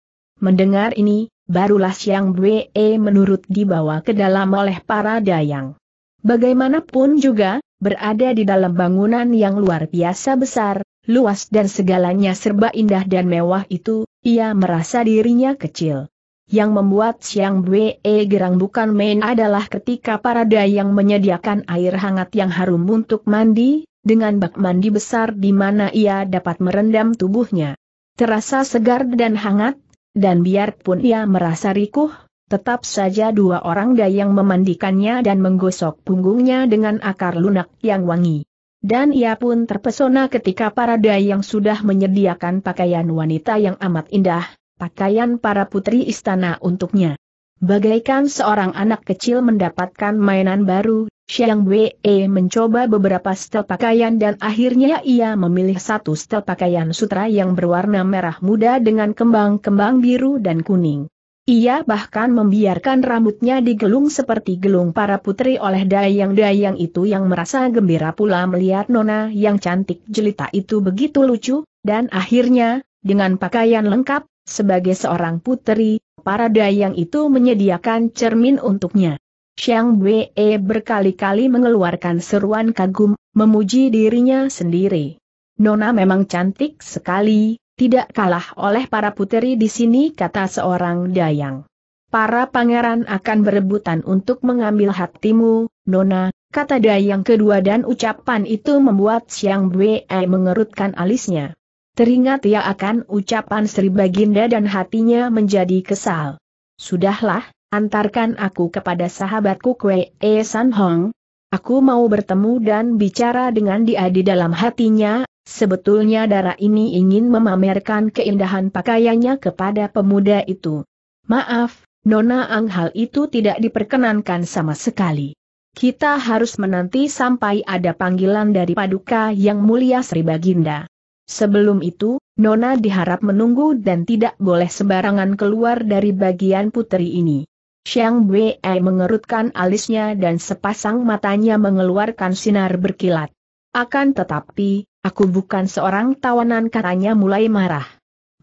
Mendengar ini, barulah Siang Bwe menurut dibawa ke dalam oleh para dayang. Bagaimanapun juga, berada di dalam bangunan yang luar biasa besar, luas dan segalanya serba indah dan mewah itu, ia merasa dirinya kecil. Yang membuat Siang Bwe gerang bukan main adalah ketika para dayang menyediakan air hangat yang harum untuk mandi, dengan bak mandi besar di mana ia dapat merendam tubuhnya. Terasa segar dan hangat, dan biarpun ia merasa rikuh, tetap saja dua orang dayang memandikannya dan menggosok punggungnya dengan akar lunak yang wangi. Dan ia pun terpesona ketika para dayang sudah menyediakan pakaian wanita yang amat indah, pakaian para putri istana untuknya. Bagaikan seorang anak kecil mendapatkan mainan baru, Xiang Wei mencoba beberapa setel pakaian dan akhirnya ia memilih satu setel pakaian sutra yang berwarna merah muda dengan kembang-kembang biru dan kuning. Ia bahkan membiarkan rambutnya digelung seperti gelung para putri oleh dayang-dayang itu yang merasa gembira pula melihat nona yang cantik jelita itu begitu lucu, dan akhirnya, dengan pakaian lengkap, sebagai seorang putri, para dayang itu menyediakan cermin untuknya. Xiang Wei berkali-kali mengeluarkan seruan kagum, memuji dirinya sendiri. Nona memang cantik sekali, tidak kalah oleh para puteri di sini kata seorang dayang. Para pangeran akan berebutan untuk mengambil hatimu, Nona, kata dayang kedua dan ucapan itu membuat Siang Bwe mengerutkan alisnya. Teringat ia ya akan ucapan Sri Baginda dan hatinya menjadi kesal. Sudahlah, antarkan aku kepada sahabatku Kwe E San Hong. Aku mau bertemu dan bicara dengan dia di dalam hatinya, Sebetulnya dara ini ingin memamerkan keindahan pakaiannya kepada pemuda itu. Maaf, Nona Ang hal itu tidak diperkenankan sama sekali. Kita harus menanti sampai ada panggilan dari Paduka Yang Mulia Sri Baginda. Sebelum itu, Nona diharap menunggu dan tidak boleh sembarangan keluar dari bagian putri ini. Xiang Wei mengerutkan alisnya dan sepasang matanya mengeluarkan sinar berkilat. Akan tetapi, Aku bukan seorang tawanan katanya mulai marah.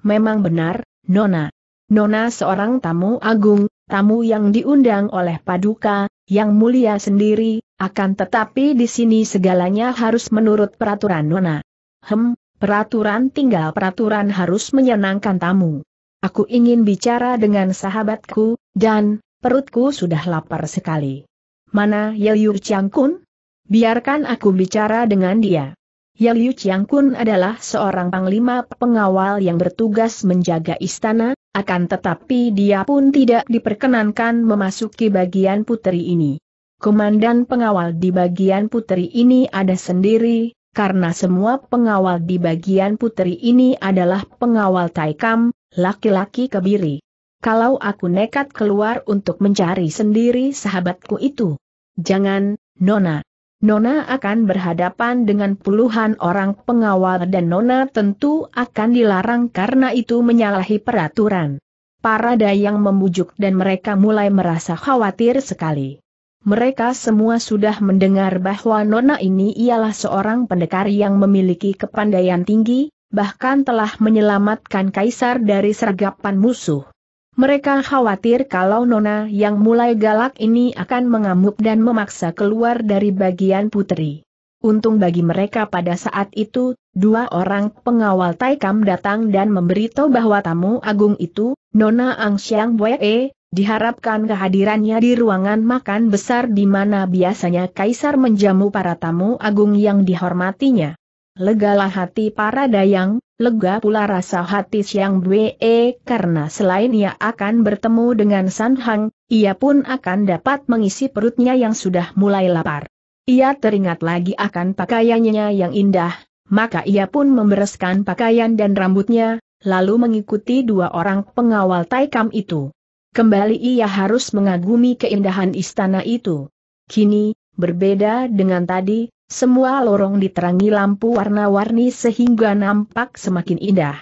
Memang benar, Nona. Nona seorang tamu agung, tamu yang diundang oleh Paduka, yang mulia sendiri, akan tetapi di sini segalanya harus menurut peraturan Nona. Hem, peraturan tinggal peraturan harus menyenangkan tamu. Aku ingin bicara dengan sahabatku, dan, perutku sudah lapar sekali. Mana Yeyur Changkun? Biarkan aku bicara dengan dia. Yang Liu Chiang Kun adalah seorang panglima pengawal yang bertugas menjaga istana, akan tetapi dia pun tidak diperkenankan memasuki bagian putri ini. Komandan pengawal di bagian putri ini ada sendiri, karena semua pengawal di bagian putri ini adalah pengawal Taikam, laki-laki kebiri. Kalau aku nekat keluar untuk mencari sendiri sahabatku itu. Jangan, Nona. Nona akan berhadapan dengan puluhan orang pengawal dan Nona tentu akan dilarang karena itu menyalahi peraturan. Para dayang membujuk dan mereka mulai merasa khawatir sekali. Mereka semua sudah mendengar bahwa Nona ini ialah seorang pendekar yang memiliki kepandaian tinggi, bahkan telah menyelamatkan kaisar dari sergapan musuh. Mereka khawatir kalau Nona yang mulai galak ini akan mengamuk dan memaksa keluar dari bagian putri. Untung bagi mereka pada saat itu, dua orang pengawal Taikam datang dan memberitahu bahwa tamu agung itu, Nona Ang Siang Wee, diharapkan kehadirannya di ruangan makan besar di mana biasanya kaisar menjamu para tamu agung yang dihormatinya legalah hati para dayang, lega pula rasa hati Siang Bwe eh, karena selain ia akan bertemu dengan San Hang, ia pun akan dapat mengisi perutnya yang sudah mulai lapar. Ia teringat lagi akan pakaiannya yang indah, maka ia pun membereskan pakaian dan rambutnya, lalu mengikuti dua orang pengawal Taikam itu. Kembali ia harus mengagumi keindahan istana itu. Kini, berbeda dengan tadi, semua lorong diterangi lampu warna-warni sehingga nampak semakin indah.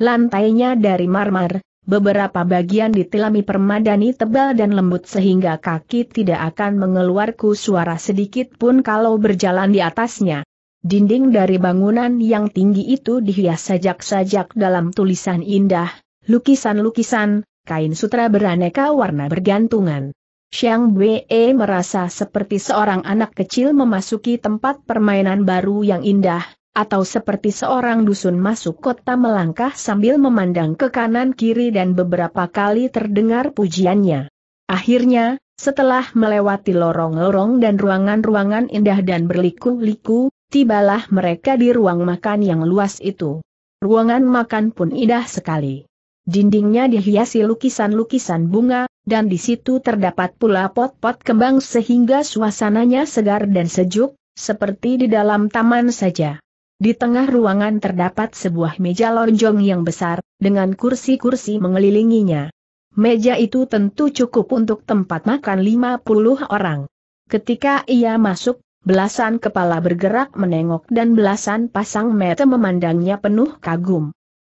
Lantainya dari marmer, beberapa bagian ditilami permadani tebal dan lembut sehingga kaki tidak akan mengeluarku suara sedikit pun kalau berjalan di atasnya. Dinding dari bangunan yang tinggi itu dihias sajak-sajak dalam tulisan indah, lukisan-lukisan, kain sutra beraneka warna bergantungan. Xiang Wei merasa seperti seorang anak kecil memasuki tempat permainan baru yang indah, atau seperti seorang dusun masuk kota melangkah sambil memandang ke kanan kiri dan beberapa kali terdengar pujiannya. Akhirnya, setelah melewati lorong-lorong dan ruangan-ruangan indah dan berliku-liku, tibalah mereka di ruang makan yang luas itu. Ruangan makan pun indah sekali. Dindingnya dihiasi lukisan-lukisan bunga, dan di situ terdapat pula pot-pot kembang sehingga suasananya segar dan sejuk, seperti di dalam taman saja. Di tengah ruangan terdapat sebuah meja lonjong yang besar, dengan kursi-kursi mengelilinginya. Meja itu tentu cukup untuk tempat makan 50 orang. Ketika ia masuk, belasan kepala bergerak menengok dan belasan pasang mata memandangnya penuh kagum.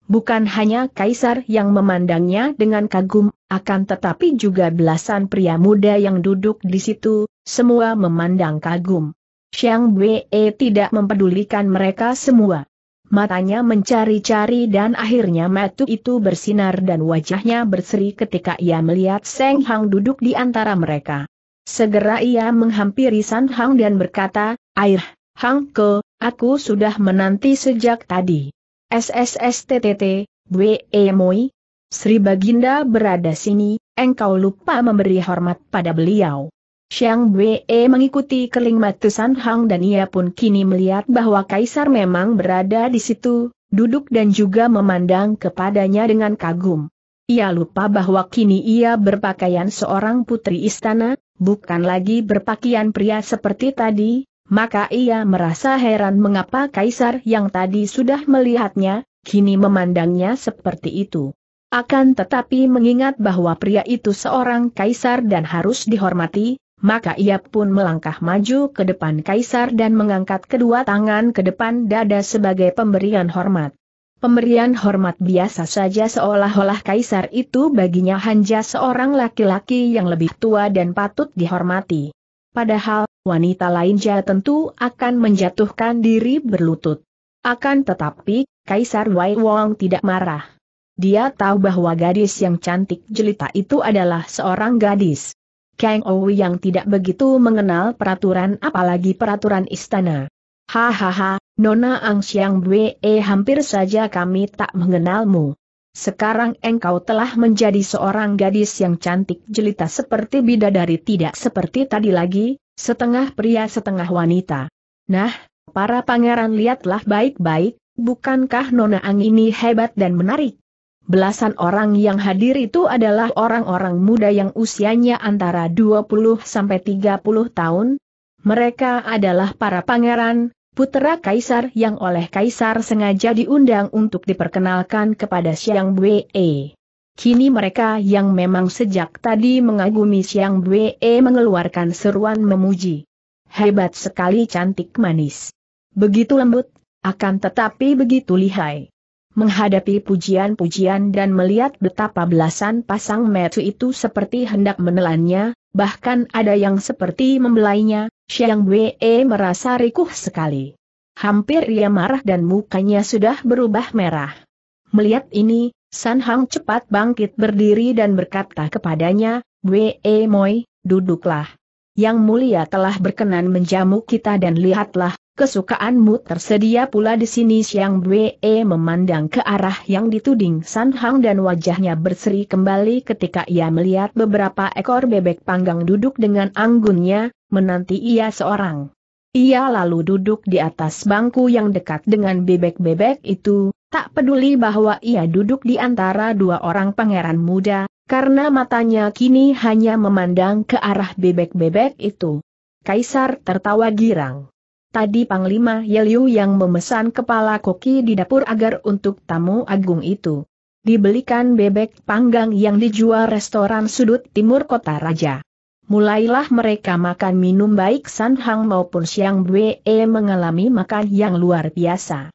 Bukan hanya kaisar yang memandangnya dengan kagum, akan tetapi juga belasan pria muda yang duduk di situ, semua memandang kagum. Xiang Wei tidak mempedulikan mereka semua. Matanya mencari-cari dan akhirnya matu itu bersinar dan wajahnya berseri ketika ia melihat Seng Hang duduk di antara mereka. Segera ia menghampiri San Hang dan berkata, Air, Hang Ke, aku sudah menanti sejak tadi. SSSTTT, Wee Moi, Sri Baginda berada sini, engkau lupa memberi hormat pada beliau. Xiang Bwe mengikuti keling mata Hang dan ia pun kini melihat bahwa Kaisar memang berada di situ, duduk dan juga memandang kepadanya dengan kagum. Ia lupa bahwa kini ia berpakaian seorang putri istana, bukan lagi berpakaian pria seperti tadi, maka ia merasa heran mengapa kaisar yang tadi sudah melihatnya, kini memandangnya seperti itu. Akan tetapi mengingat bahwa pria itu seorang kaisar dan harus dihormati, maka ia pun melangkah maju ke depan kaisar dan mengangkat kedua tangan ke depan dada sebagai pemberian hormat. Pemberian hormat biasa saja seolah-olah kaisar itu baginya hanya seorang laki-laki yang lebih tua dan patut dihormati. Padahal, wanita lain lainnya tentu akan menjatuhkan diri berlutut. Akan tetapi, Kaisar Wei Wong tidak marah. Dia tahu bahwa gadis yang cantik jelita itu adalah seorang gadis. Kang Ou yang tidak begitu mengenal peraturan apalagi peraturan istana. Hahaha, Nona Ang Siang Bwe eh, hampir saja kami tak mengenalmu. Sekarang engkau telah menjadi seorang gadis yang cantik jelita seperti bidadari tidak seperti tadi lagi, Setengah pria setengah wanita. Nah, para pangeran lihatlah baik-baik, bukankah Nona Ang ini hebat dan menarik? Belasan orang yang hadir itu adalah orang-orang muda yang usianya antara 20 sampai 30 tahun. Mereka adalah para pangeran, putera kaisar yang oleh kaisar sengaja diundang untuk diperkenalkan kepada Siang Wei. Kini mereka yang memang sejak tadi mengagumi Siang Bwe e mengeluarkan seruan memuji. Hebat sekali cantik manis. Begitu lembut, akan tetapi begitu lihai. Menghadapi pujian-pujian dan melihat betapa belasan pasang metu itu seperti hendak menelannya, bahkan ada yang seperti membelainya, Siang Bwe e merasa rikuh sekali. Hampir ia marah dan mukanya sudah berubah merah. Melihat ini, San Hang cepat bangkit berdiri dan berkata kepadanya, Wei eh, Moi, duduklah. Yang mulia telah berkenan menjamu kita dan lihatlah, kesukaanmu tersedia pula di sini Siang Wei eh, memandang ke arah yang dituding San Hang dan wajahnya berseri kembali ketika ia melihat beberapa ekor bebek panggang duduk dengan anggunnya, menanti ia seorang. Ia lalu duduk di atas bangku yang dekat dengan bebek-bebek itu, Tak peduli bahwa ia duduk di antara dua orang pangeran muda, karena matanya kini hanya memandang ke arah bebek-bebek itu. Kaisar tertawa girang. Tadi Panglima Yeliu yang memesan kepala koki di dapur agar untuk tamu agung itu. Dibelikan bebek panggang yang dijual restoran sudut timur kota raja. Mulailah mereka makan minum baik Sanhang maupun Siang Bwe mengalami makan yang luar biasa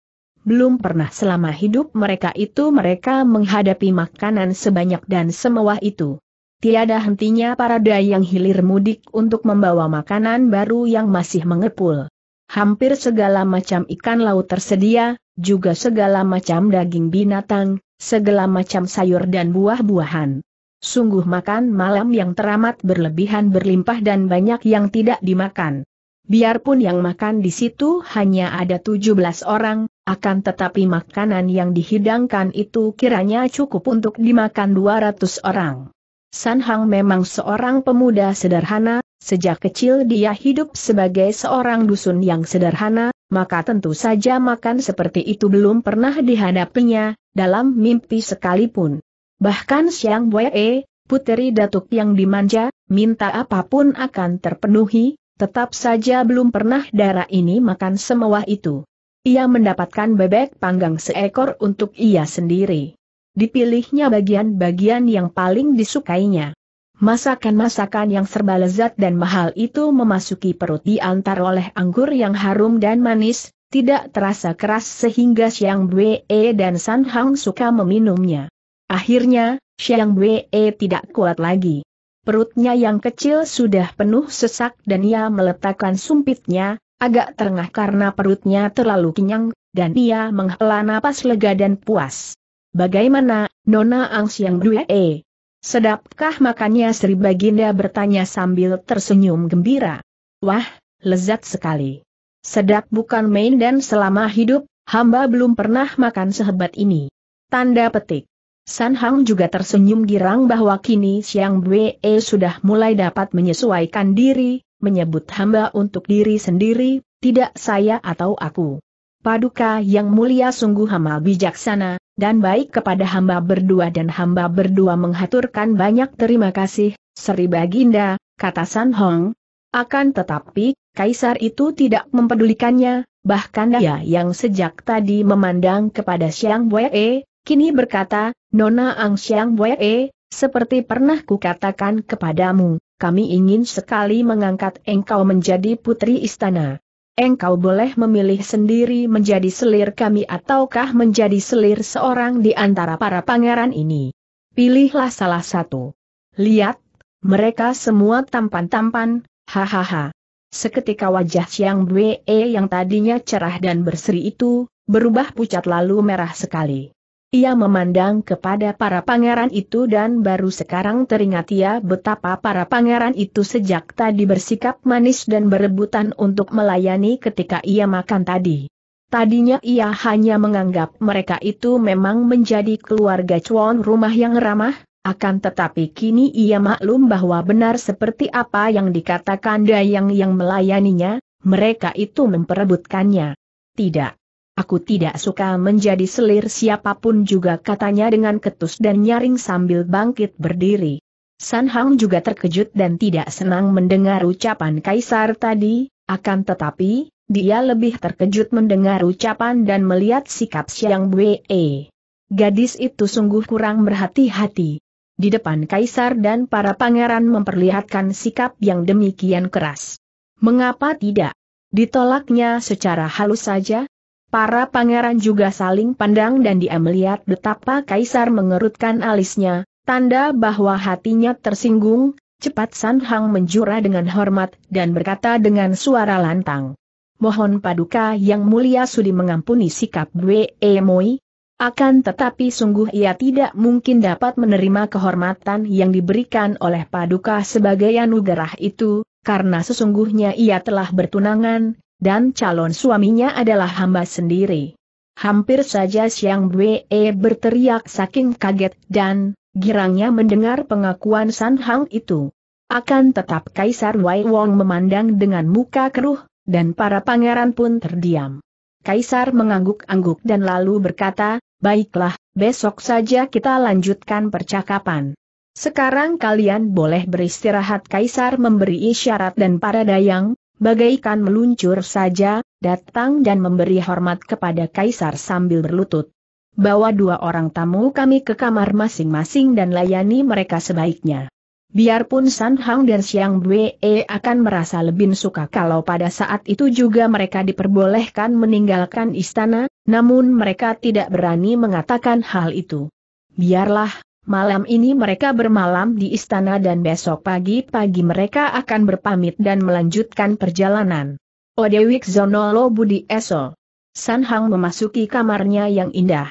belum pernah selama hidup mereka itu mereka menghadapi makanan sebanyak dan semewah itu. Tiada hentinya para dayang hilir mudik untuk membawa makanan baru yang masih mengepul. Hampir segala macam ikan laut tersedia, juga segala macam daging binatang, segala macam sayur dan buah-buahan. Sungguh makan malam yang teramat berlebihan berlimpah dan banyak yang tidak dimakan. Biarpun yang makan di situ hanya ada 17 orang, akan tetapi makanan yang dihidangkan itu kiranya cukup untuk dimakan 200 orang. San Hang memang seorang pemuda sederhana, sejak kecil dia hidup sebagai seorang dusun yang sederhana, maka tentu saja makan seperti itu belum pernah dihadapinya, dalam mimpi sekalipun. Bahkan Siang Wee, puteri datuk yang dimanja, minta apapun akan terpenuhi, tetap saja belum pernah darah ini makan semewah itu. Ia mendapatkan bebek panggang seekor untuk ia sendiri. Dipilihnya bagian-bagian yang paling disukainya. Masakan-masakan yang serba lezat dan mahal itu memasuki perut diantar oleh anggur yang harum dan manis, tidak terasa keras sehingga Xiang Bwe dan San Hang suka meminumnya. Akhirnya, Xiang Bwe tidak kuat lagi. Perutnya yang kecil sudah penuh sesak dan ia meletakkan sumpitnya, agak terengah karena perutnya terlalu kenyang, dan ia menghela napas lega dan puas. Bagaimana, Nona Ang Siang E? Sedapkah makannya Sri Baginda bertanya sambil tersenyum gembira. Wah, lezat sekali. Sedap bukan main dan selama hidup, hamba belum pernah makan sehebat ini. Tanda petik. San Hang juga tersenyum girang bahwa kini Siang Bwe eh, sudah mulai dapat menyesuaikan diri, menyebut hamba untuk diri sendiri, tidak saya atau aku. Paduka yang mulia sungguh hamba bijaksana, dan baik kepada hamba berdua dan hamba berdua menghaturkan banyak terima kasih, Sri Baginda, kata San Hong. Akan tetapi, Kaisar itu tidak mempedulikannya, bahkan dia yang sejak tadi memandang kepada Siang Wee, kini berkata, Nona Ang Siang Wee, seperti pernah kukatakan kepadamu, kami ingin sekali mengangkat engkau menjadi putri istana. Engkau boleh memilih sendiri menjadi selir kami ataukah menjadi selir seorang di antara para pangeran ini. Pilihlah salah satu. Lihat, mereka semua tampan-tampan, hahaha. Seketika wajah Xiang Bwe yang tadinya cerah dan berseri itu, berubah pucat lalu merah sekali. Ia memandang kepada para pangeran itu dan baru sekarang teringat ia betapa para pangeran itu sejak tadi bersikap manis dan berebutan untuk melayani ketika ia makan tadi. Tadinya ia hanya menganggap mereka itu memang menjadi keluarga cuan rumah yang ramah, akan tetapi kini ia maklum bahwa benar seperti apa yang dikatakan Dayang yang melayaninya, mereka itu memperebutkannya. Tidak Aku tidak suka menjadi selir siapapun juga katanya dengan ketus dan nyaring sambil bangkit berdiri. San Hang juga terkejut dan tidak senang mendengar ucapan Kaisar tadi, akan tetapi, dia lebih terkejut mendengar ucapan dan melihat sikap Siang Wei. Gadis itu sungguh kurang berhati-hati. Di depan Kaisar dan para pangeran memperlihatkan sikap yang demikian keras. Mengapa tidak? Ditolaknya secara halus saja, Para pangeran juga saling pandang dan dia melihat betapa kaisar mengerutkan alisnya, tanda bahwa hatinya tersinggung, cepat San Hang menjura dengan hormat dan berkata dengan suara lantang. Mohon paduka yang mulia sudi mengampuni sikap Bwe e Moi, akan tetapi sungguh ia tidak mungkin dapat menerima kehormatan yang diberikan oleh Paduka sebagai anugerah itu, karena sesungguhnya ia telah bertunangan, dan calon suaminya adalah hamba sendiri. Hampir saja Siang Bwe berteriak saking kaget dan girangnya mendengar pengakuan San Hang itu. Akan tetap Kaisar Wai Wong memandang dengan muka keruh, dan para pangeran pun terdiam. Kaisar mengangguk-angguk dan lalu berkata, baiklah, besok saja kita lanjutkan percakapan. Sekarang kalian boleh beristirahat Kaisar memberi isyarat dan para dayang, bagaikan meluncur saja, datang dan memberi hormat kepada kaisar sambil berlutut. Bawa dua orang tamu kami ke kamar masing-masing dan layani mereka sebaiknya. Biarpun San Hang dan Siang Bwe akan merasa lebih suka kalau pada saat itu juga mereka diperbolehkan meninggalkan istana, namun mereka tidak berani mengatakan hal itu. Biarlah, Malam ini mereka bermalam di istana dan besok pagi-pagi mereka akan berpamit dan melanjutkan perjalanan. Odewik Zonolo Budi Eso. San Hang memasuki kamarnya yang indah.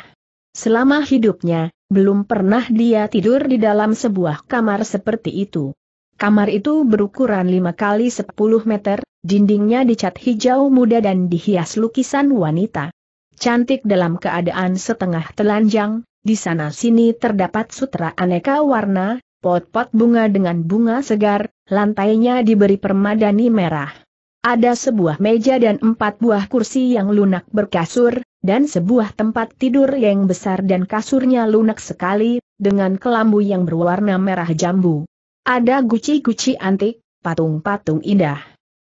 Selama hidupnya, belum pernah dia tidur di dalam sebuah kamar seperti itu. Kamar itu berukuran 5 kali 10 meter, dindingnya dicat hijau muda dan dihias lukisan wanita. Cantik dalam keadaan setengah telanjang, di sana-sini terdapat sutra aneka warna, pot-pot bunga dengan bunga segar, lantainya diberi permadani merah. Ada sebuah meja dan empat buah kursi yang lunak berkasur, dan sebuah tempat tidur yang besar dan kasurnya lunak sekali, dengan kelambu yang berwarna merah jambu. Ada guci-guci antik, patung-patung indah.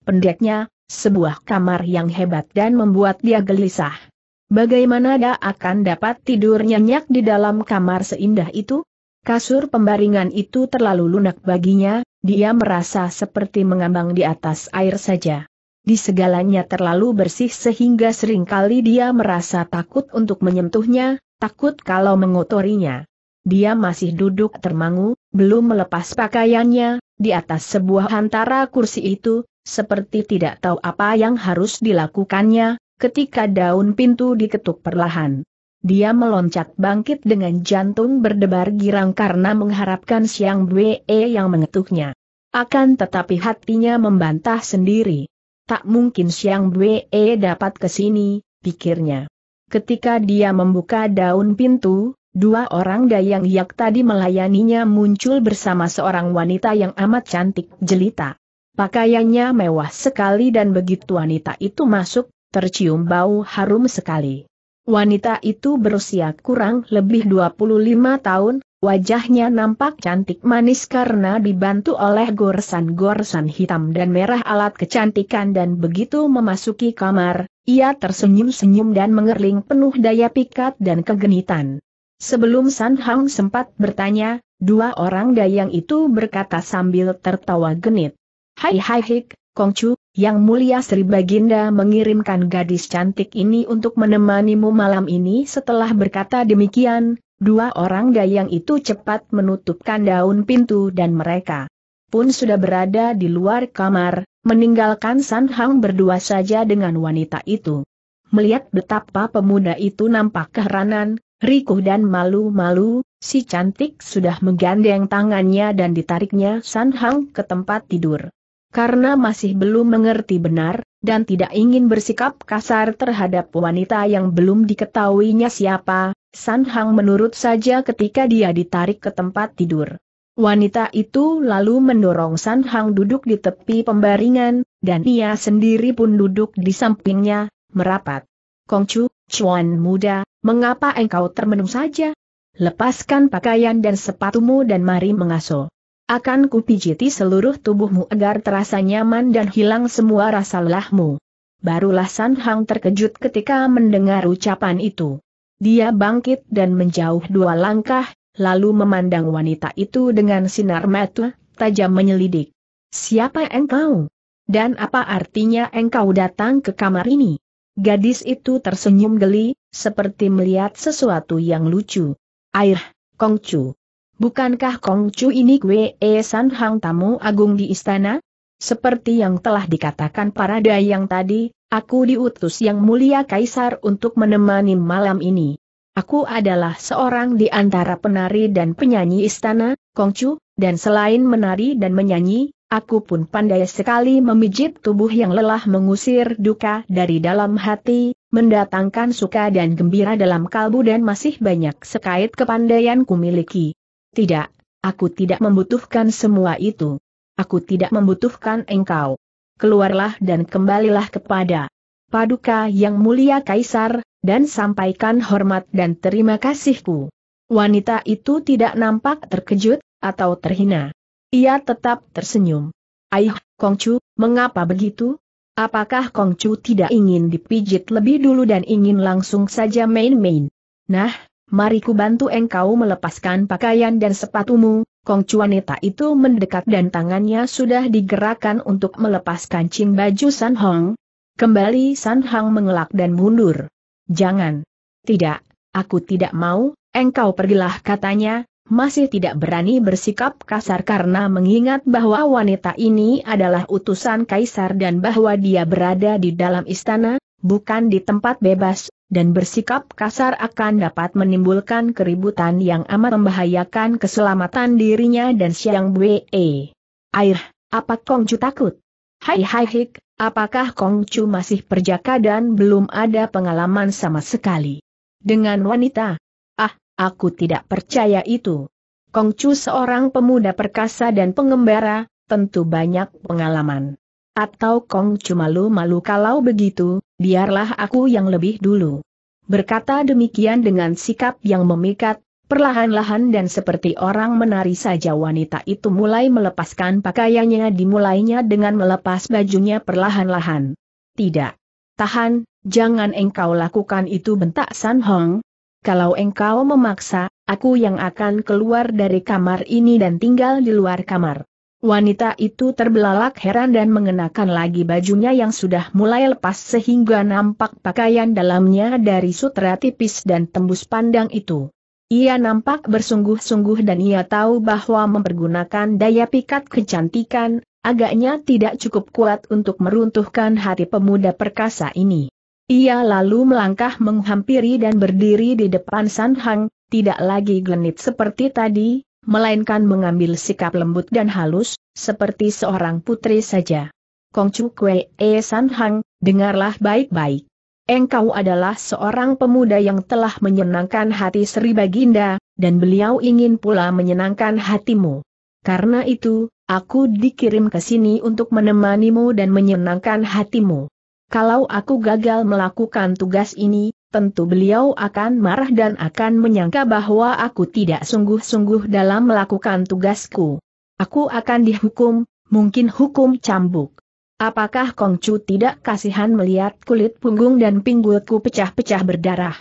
Pendeknya, sebuah kamar yang hebat dan membuat dia gelisah. Bagaimana dia akan dapat tidur nyenyak di dalam kamar seindah itu? Kasur pembaringan itu terlalu lunak baginya, dia merasa seperti mengambang di atas air saja. Di segalanya terlalu bersih sehingga seringkali dia merasa takut untuk menyentuhnya, takut kalau mengotorinya. Dia masih duduk termangu, belum melepas pakaiannya, di atas sebuah antara kursi itu, seperti tidak tahu apa yang harus dilakukannya, ketika daun pintu diketuk perlahan. Dia meloncat bangkit dengan jantung berdebar girang karena mengharapkan Siang Bwe yang mengetuknya. Akan tetapi hatinya membantah sendiri. Tak mungkin Siang Bwe dapat ke sini, pikirnya. Ketika dia membuka daun pintu, dua orang dayang yak tadi melayaninya muncul bersama seorang wanita yang amat cantik jelita. Pakaiannya mewah sekali dan begitu wanita itu masuk, tercium bau harum sekali. Wanita itu berusia kurang lebih 25 tahun, wajahnya nampak cantik manis karena dibantu oleh goresan-goresan hitam dan merah alat kecantikan dan begitu memasuki kamar, ia tersenyum-senyum dan mengerling penuh daya pikat dan kegenitan. Sebelum San Hang sempat bertanya, dua orang dayang itu berkata sambil tertawa genit. Hai hai hik, Kongcu, yang mulia Sri Baginda mengirimkan gadis cantik ini untuk menemanimu malam ini setelah berkata demikian, dua orang dayang itu cepat menutupkan daun pintu dan mereka pun sudah berada di luar kamar, meninggalkan San Hang berdua saja dengan wanita itu. Melihat betapa pemuda itu nampak keheranan, rikuh dan malu-malu, si cantik sudah menggandeng tangannya dan ditariknya San Hang ke tempat tidur karena masih belum mengerti benar, dan tidak ingin bersikap kasar terhadap wanita yang belum diketahuinya siapa, San Hang menurut saja ketika dia ditarik ke tempat tidur. Wanita itu lalu mendorong San Hang duduk di tepi pembaringan, dan ia sendiri pun duduk di sampingnya, merapat. Kongcu, Chuan muda, mengapa engkau termenung saja? Lepaskan pakaian dan sepatumu dan mari mengasuh. Akan kupijiti seluruh tubuhmu agar terasa nyaman dan hilang semua rasa lelahmu. Barulah San Hang terkejut ketika mendengar ucapan itu. Dia bangkit dan menjauh dua langkah, lalu memandang wanita itu dengan sinar mata tajam menyelidik. Siapa engkau? Dan apa artinya engkau datang ke kamar ini? Gadis itu tersenyum geli, seperti melihat sesuatu yang lucu. Air, Kongcu. Bukankah Kong Chu ini Kwe E San Hang tamu agung di istana? Seperti yang telah dikatakan para dayang tadi, aku diutus yang mulia kaisar untuk menemani malam ini. Aku adalah seorang di antara penari dan penyanyi istana, Kong Chu, dan selain menari dan menyanyi, Aku pun pandai sekali memijit tubuh yang lelah mengusir duka dari dalam hati, mendatangkan suka dan gembira dalam kalbu dan masih banyak sekait kepandaianku miliki. Tidak, aku tidak membutuhkan semua itu. Aku tidak membutuhkan engkau. Keluarlah dan kembalilah kepada Paduka yang mulia Kaisar, dan sampaikan hormat dan terima kasihku. Wanita itu tidak nampak terkejut, atau terhina. Ia tetap tersenyum. Aih, Kongcu, mengapa begitu? Apakah Kongcu tidak ingin dipijit lebih dulu dan ingin langsung saja main-main? Nah, mari ku bantu engkau melepaskan pakaian dan sepatumu, Kong Chuanita itu mendekat dan tangannya sudah digerakkan untuk melepaskan cing baju San Hong. Kembali San Hong mengelak dan mundur. Jangan. Tidak, aku tidak mau, engkau pergilah katanya, masih tidak berani bersikap kasar karena mengingat bahwa wanita ini adalah utusan kaisar dan bahwa dia berada di dalam istana, bukan di tempat bebas, dan bersikap kasar akan dapat menimbulkan keributan yang amat membahayakan keselamatan dirinya dan Siang Wei. Air, apa Kongcu takut? Hai hai hik, apakah Kongcu masih perjaka dan belum ada pengalaman sama sekali? Dengan wanita? Ah, aku tidak percaya itu. Kongcu seorang pemuda perkasa dan pengembara, tentu banyak pengalaman. Atau Kong cuma malu-malu kalau begitu, biarlah aku yang lebih dulu. Berkata demikian dengan sikap yang memikat, perlahan-lahan dan seperti orang menari saja wanita itu mulai melepaskan pakaiannya dimulainya dengan melepas bajunya perlahan-lahan. Tidak. Tahan, jangan engkau lakukan itu bentak San Hong. Kalau engkau memaksa, aku yang akan keluar dari kamar ini dan tinggal di luar kamar. Wanita itu terbelalak heran dan mengenakan lagi bajunya yang sudah mulai lepas sehingga nampak pakaian dalamnya dari sutra tipis dan tembus pandang itu. Ia nampak bersungguh-sungguh dan ia tahu bahwa mempergunakan daya pikat kecantikan, agaknya tidak cukup kuat untuk meruntuhkan hati pemuda perkasa ini. Ia lalu melangkah menghampiri dan berdiri di depan Sanhang, tidak lagi genit seperti tadi, melainkan mengambil sikap lembut dan halus, seperti seorang putri saja. Chu Kue E San Hang, dengarlah baik-baik. Engkau adalah seorang pemuda yang telah menyenangkan hati Sri Baginda, dan beliau ingin pula menyenangkan hatimu. Karena itu, aku dikirim ke sini untuk menemanimu dan menyenangkan hatimu. Kalau aku gagal melakukan tugas ini, tentu beliau akan marah dan akan menyangka bahwa aku tidak sungguh-sungguh dalam melakukan tugasku. Aku akan dihukum, mungkin hukum cambuk. Apakah Kongcu tidak kasihan melihat kulit punggung dan pinggulku pecah-pecah berdarah?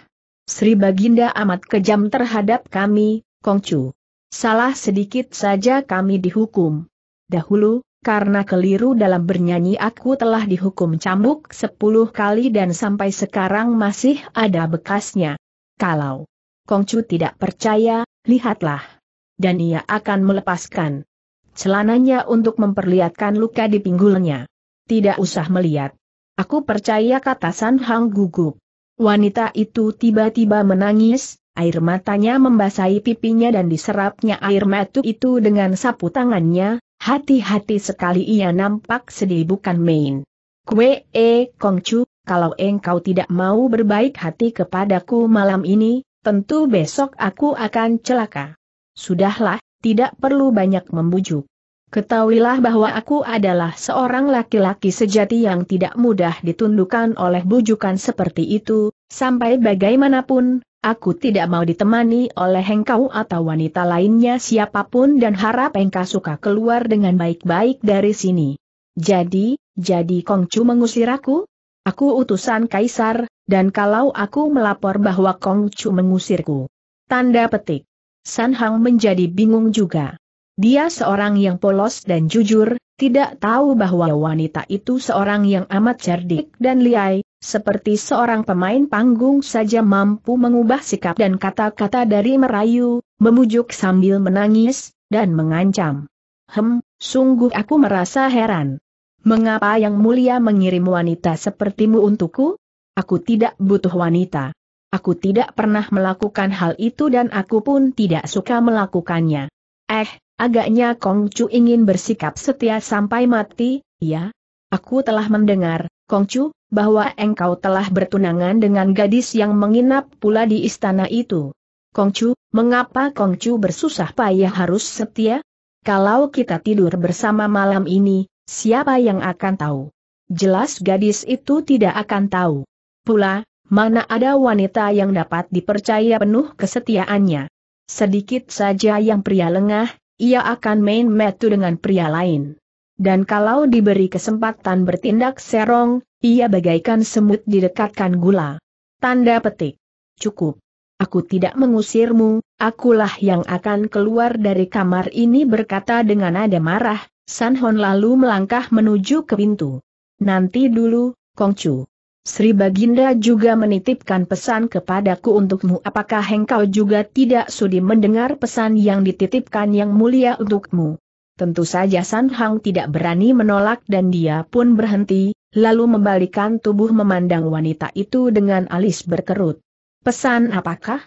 Sri Baginda amat kejam terhadap kami, Kongcu. Salah sedikit saja kami dihukum. Dahulu, karena keliru dalam bernyanyi aku telah dihukum cambuk sepuluh kali dan sampai sekarang masih ada bekasnya. Kalau Kongcu tidak percaya, lihatlah. Dan ia akan melepaskan celananya untuk memperlihatkan luka di pinggulnya. Tidak usah melihat. Aku percaya kata San Hang gugup. Wanita itu tiba-tiba menangis, air matanya membasahi pipinya dan diserapnya air matu itu dengan sapu tangannya, Hati-hati sekali ia nampak sedih bukan main. Kue e Kongcu, kalau engkau tidak mau berbaik hati kepadaku malam ini, tentu besok aku akan celaka. Sudahlah, tidak perlu banyak membujuk. Ketahuilah bahwa aku adalah seorang laki-laki sejati yang tidak mudah ditundukkan oleh bujukan seperti itu, sampai bagaimanapun, Aku tidak mau ditemani oleh engkau atau wanita lainnya siapapun dan harap engkau suka keluar dengan baik-baik dari sini. Jadi, jadi Kongcu mengusir aku? Aku utusan kaisar, dan kalau aku melapor bahwa Kongcu mengusirku. Tanda petik. San Hang menjadi bingung juga. Dia seorang yang polos dan jujur, tidak tahu bahwa wanita itu seorang yang amat cerdik dan liai, seperti seorang pemain panggung saja mampu mengubah sikap dan kata-kata dari merayu, memujuk sambil menangis, dan mengancam. Hem, sungguh aku merasa heran. Mengapa yang mulia mengirim wanita sepertimu untukku? Aku tidak butuh wanita. Aku tidak pernah melakukan hal itu dan aku pun tidak suka melakukannya. Eh, agaknya Kongcu ingin bersikap setia sampai mati, ya? Aku telah mendengar, Kongcu bahwa engkau telah bertunangan dengan gadis yang menginap pula di istana itu. Kongcu, mengapa Kongcu bersusah payah harus setia? Kalau kita tidur bersama malam ini, siapa yang akan tahu? Jelas gadis itu tidak akan tahu. Pula, mana ada wanita yang dapat dipercaya penuh kesetiaannya. Sedikit saja yang pria lengah, ia akan main metu dengan pria lain. Dan kalau diberi kesempatan bertindak serong, ia bagaikan semut didekatkan gula. Tanda petik. Cukup. Aku tidak mengusirmu, akulah yang akan keluar dari kamar ini berkata dengan nada marah, San Hon lalu melangkah menuju ke pintu. Nanti dulu, Kongcu. Sri Baginda juga menitipkan pesan kepadaku untukmu apakah engkau juga tidak sudi mendengar pesan yang dititipkan yang mulia untukmu. Tentu saja San Hang tidak berani menolak dan dia pun berhenti, lalu membalikan tubuh memandang wanita itu dengan alis berkerut. Pesan apakah?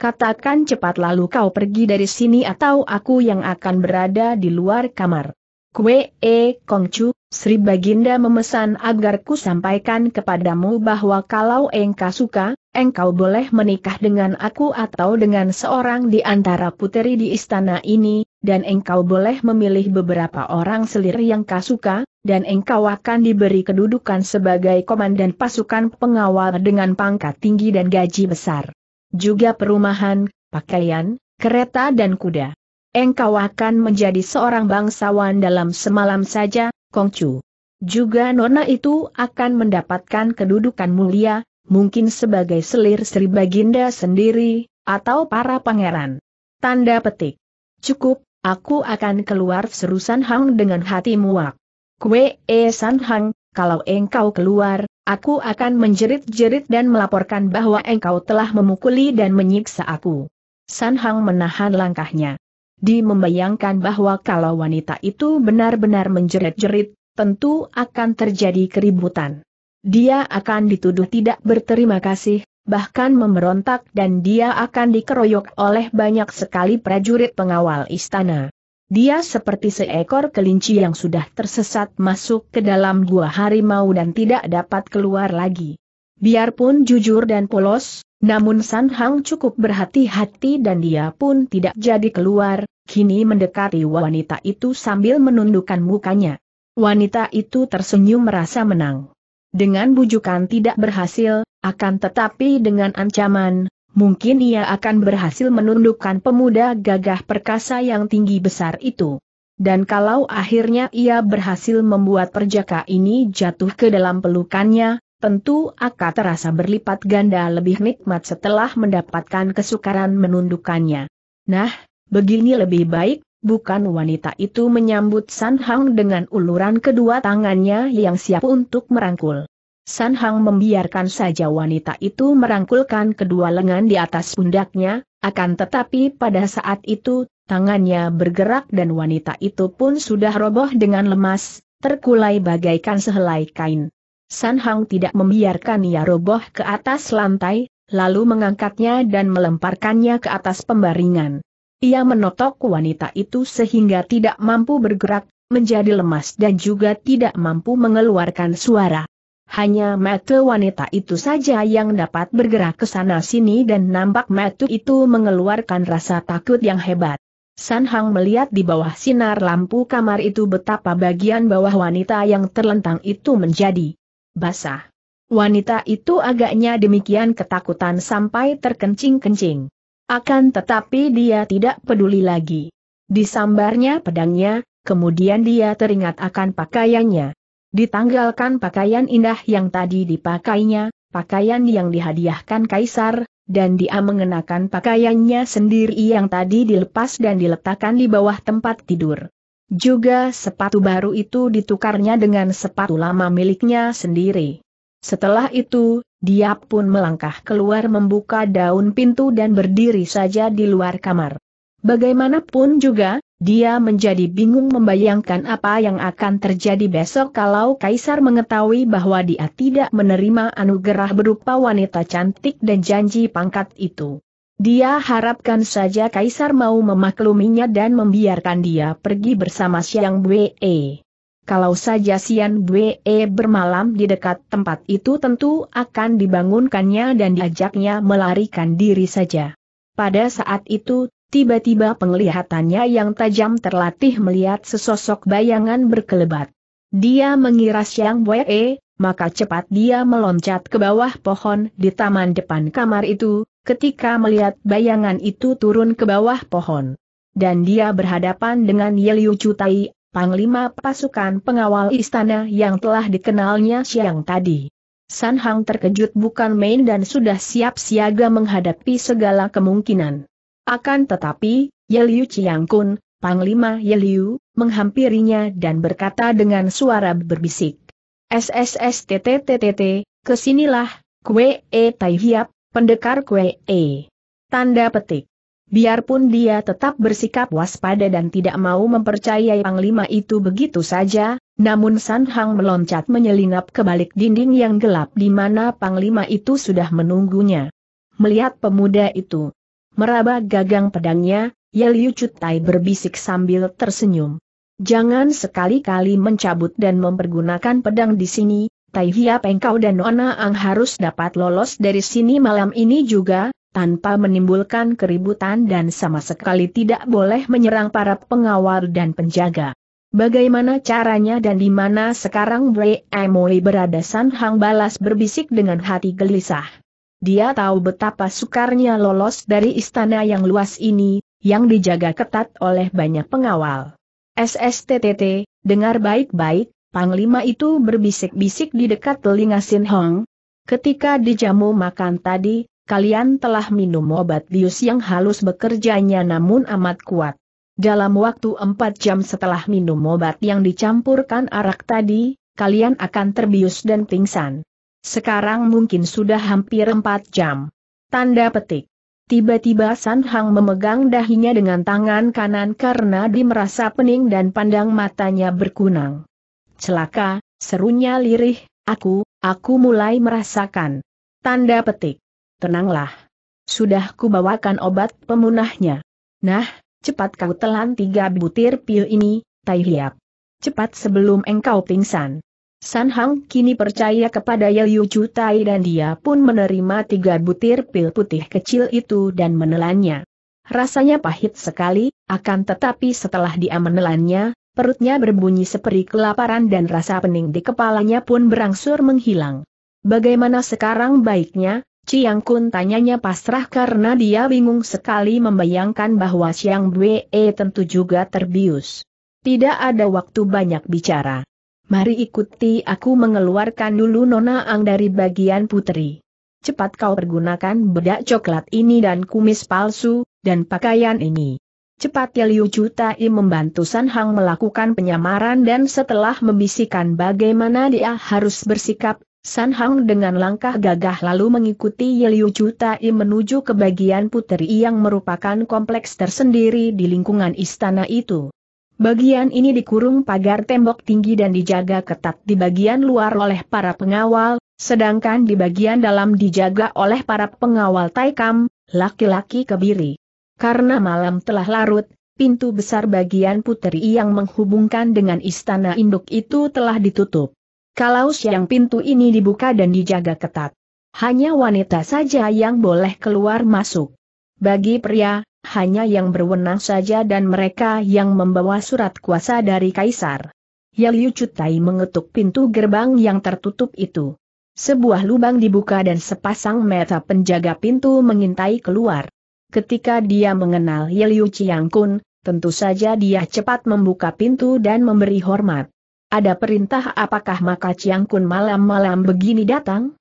Katakan cepat lalu kau pergi dari sini atau aku yang akan berada di luar kamar. Kue e Kongcu, Sri Baginda memesan agar ku sampaikan kepadamu bahwa kalau engkau suka, engkau boleh menikah dengan aku atau dengan seorang di antara puteri di istana ini, dan engkau boleh memilih beberapa orang selir yang kau suka, dan engkau akan diberi kedudukan sebagai komandan pasukan pengawal dengan pangkat tinggi dan gaji besar. Juga perumahan, pakaian, kereta dan kuda. Engkau akan menjadi seorang bangsawan dalam semalam saja, Kongcu. Juga nona itu akan mendapatkan kedudukan mulia, mungkin sebagai selir Sri Baginda sendiri, atau para pangeran. Tanda petik. Cukup, Aku akan keluar seru San Hang dengan hati muak. Kue e San Hang, kalau engkau keluar, aku akan menjerit-jerit dan melaporkan bahwa engkau telah memukuli dan menyiksa aku. San Hang menahan langkahnya. Di membayangkan bahwa kalau wanita itu benar-benar menjerit-jerit, tentu akan terjadi keributan. Dia akan dituduh tidak berterima kasih, bahkan memberontak dan dia akan dikeroyok oleh banyak sekali prajurit pengawal istana. Dia seperti seekor kelinci yang sudah tersesat masuk ke dalam gua harimau dan tidak dapat keluar lagi. Biarpun jujur dan polos, namun San Hang cukup berhati-hati dan dia pun tidak jadi keluar, kini mendekati wanita itu sambil menundukkan mukanya. Wanita itu tersenyum merasa menang. Dengan bujukan tidak berhasil, akan tetapi dengan ancaman, mungkin ia akan berhasil menundukkan pemuda gagah perkasa yang tinggi besar itu. Dan kalau akhirnya ia berhasil membuat perjaka ini jatuh ke dalam pelukannya, tentu akan terasa berlipat ganda lebih nikmat setelah mendapatkan kesukaran menundukkannya. Nah, begini lebih baik, Bukan wanita itu menyambut San Hang dengan uluran kedua tangannya yang siap untuk merangkul. San Hang membiarkan saja wanita itu merangkulkan kedua lengan di atas pundaknya, akan tetapi pada saat itu, tangannya bergerak dan wanita itu pun sudah roboh dengan lemas, terkulai bagaikan sehelai kain. San Hang tidak membiarkan ia roboh ke atas lantai, lalu mengangkatnya dan melemparkannya ke atas pembaringan. Ia menotok wanita itu sehingga tidak mampu bergerak, menjadi lemas dan juga tidak mampu mengeluarkan suara. Hanya mata wanita itu saja yang dapat bergerak ke sana-sini dan nampak mata itu mengeluarkan rasa takut yang hebat. San Hang melihat di bawah sinar lampu kamar itu betapa bagian bawah wanita yang terlentang itu menjadi basah. Wanita itu agaknya demikian ketakutan sampai terkencing-kencing. Akan tetapi dia tidak peduli lagi. Disambarnya pedangnya, kemudian dia teringat akan pakaiannya. Ditanggalkan pakaian indah yang tadi dipakainya, pakaian yang dihadiahkan kaisar, dan dia mengenakan pakaiannya sendiri yang tadi dilepas dan diletakkan di bawah tempat tidur. Juga sepatu baru itu ditukarnya dengan sepatu lama miliknya sendiri. Setelah itu, dia pun melangkah keluar membuka daun pintu dan berdiri saja di luar kamar. Bagaimanapun juga, dia menjadi bingung membayangkan apa yang akan terjadi besok kalau Kaisar mengetahui bahwa dia tidak menerima anugerah berupa wanita cantik dan janji pangkat itu. Dia harapkan saja Kaisar mau memakluminya dan membiarkan dia pergi bersama Siang Wei kalau saja Sian Bwe e bermalam di dekat tempat itu tentu akan dibangunkannya dan diajaknya melarikan diri saja. Pada saat itu, tiba-tiba penglihatannya yang tajam terlatih melihat sesosok bayangan berkelebat. Dia mengira Sian Bwe, e, maka cepat dia meloncat ke bawah pohon di taman depan kamar itu, ketika melihat bayangan itu turun ke bawah pohon. Dan dia berhadapan dengan Yeliu Cutai, panglima pasukan pengawal istana yang telah dikenalnya siang tadi. San Hang terkejut bukan main dan sudah siap siaga menghadapi segala kemungkinan. Akan tetapi, Yeliu Chiangkun, Panglima Yeliu, menghampirinya dan berkata dengan suara berbisik. SSSTTTTT, kesinilah, Kue E Tai Hiap, pendekar Kue E. Tanda petik. Biarpun dia tetap bersikap waspada dan tidak mau mempercayai panglima itu begitu saja, namun San Hang meloncat menyelinap ke balik dinding yang gelap di mana panglima itu sudah menunggunya. Melihat pemuda itu, meraba gagang pedangnya, Ye Liu Cutai berbisik sambil tersenyum. Jangan sekali-kali mencabut dan mempergunakan pedang di sini, Tai Hiap engkau dan Nona Ang harus dapat lolos dari sini malam ini juga, tanpa menimbulkan keributan dan sama sekali tidak boleh menyerang para pengawal dan penjaga. Bagaimana caranya dan di mana sekarang Bre Emoi berada San Hang balas berbisik dengan hati gelisah. Dia tahu betapa sukarnya lolos dari istana yang luas ini, yang dijaga ketat oleh banyak pengawal. SSTTT, dengar baik-baik, Panglima itu berbisik-bisik di dekat telinga Sin Hong. Ketika dijamu makan tadi, kalian telah minum obat bius yang halus bekerjanya namun amat kuat. Dalam waktu 4 jam setelah minum obat yang dicampurkan arak tadi, kalian akan terbius dan pingsan. Sekarang mungkin sudah hampir 4 jam. Tanda petik. Tiba-tiba San Hang memegang dahinya dengan tangan kanan karena dia merasa pening dan pandang matanya berkunang. Celaka, serunya lirih, aku, aku mulai merasakan. Tanda petik. Tenanglah. Sudah kubawakan obat pemunahnya. Nah, cepat kau telan tiga butir pil ini, Tai Hiap. Cepat sebelum engkau pingsan. San Hang kini percaya kepada Yu Chu Tai dan dia pun menerima tiga butir pil putih kecil itu dan menelannya. Rasanya pahit sekali, akan tetapi setelah dia menelannya, perutnya berbunyi seperti kelaparan dan rasa pening di kepalanya pun berangsur menghilang. Bagaimana sekarang baiknya, Ciang Kun tanyanya pasrah karena dia bingung sekali membayangkan bahwa Siang Bwe tentu juga terbius. Tidak ada waktu banyak bicara. Mari ikuti aku mengeluarkan dulu Nona Ang dari bagian putri. Cepat kau pergunakan bedak coklat ini dan kumis palsu, dan pakaian ini. Cepat ya Liu Cutai membantu San Hang melakukan penyamaran dan setelah membisikkan bagaimana dia harus bersikap, San Hang dengan langkah gagah lalu mengikuti Yeliu Chutai menuju ke bagian puteri yang merupakan kompleks tersendiri di lingkungan istana itu. Bagian ini dikurung pagar tembok tinggi dan dijaga ketat di bagian luar oleh para pengawal, sedangkan di bagian dalam dijaga oleh para pengawal Taikam, laki-laki kebiri. Karena malam telah larut, pintu besar bagian puteri yang menghubungkan dengan istana induk itu telah ditutup. Kalau siang pintu ini dibuka dan dijaga ketat. Hanya wanita saja yang boleh keluar masuk. Bagi pria, hanya yang berwenang saja dan mereka yang membawa surat kuasa dari kaisar. Yaliu Cutai mengetuk pintu gerbang yang tertutup itu. Sebuah lubang dibuka dan sepasang mata penjaga pintu mengintai keluar. Ketika dia mengenal Yeliu Chiang Kun, tentu saja dia cepat membuka pintu dan memberi hormat. Ada perintah apakah maka Ciang Kun malam-malam begini datang?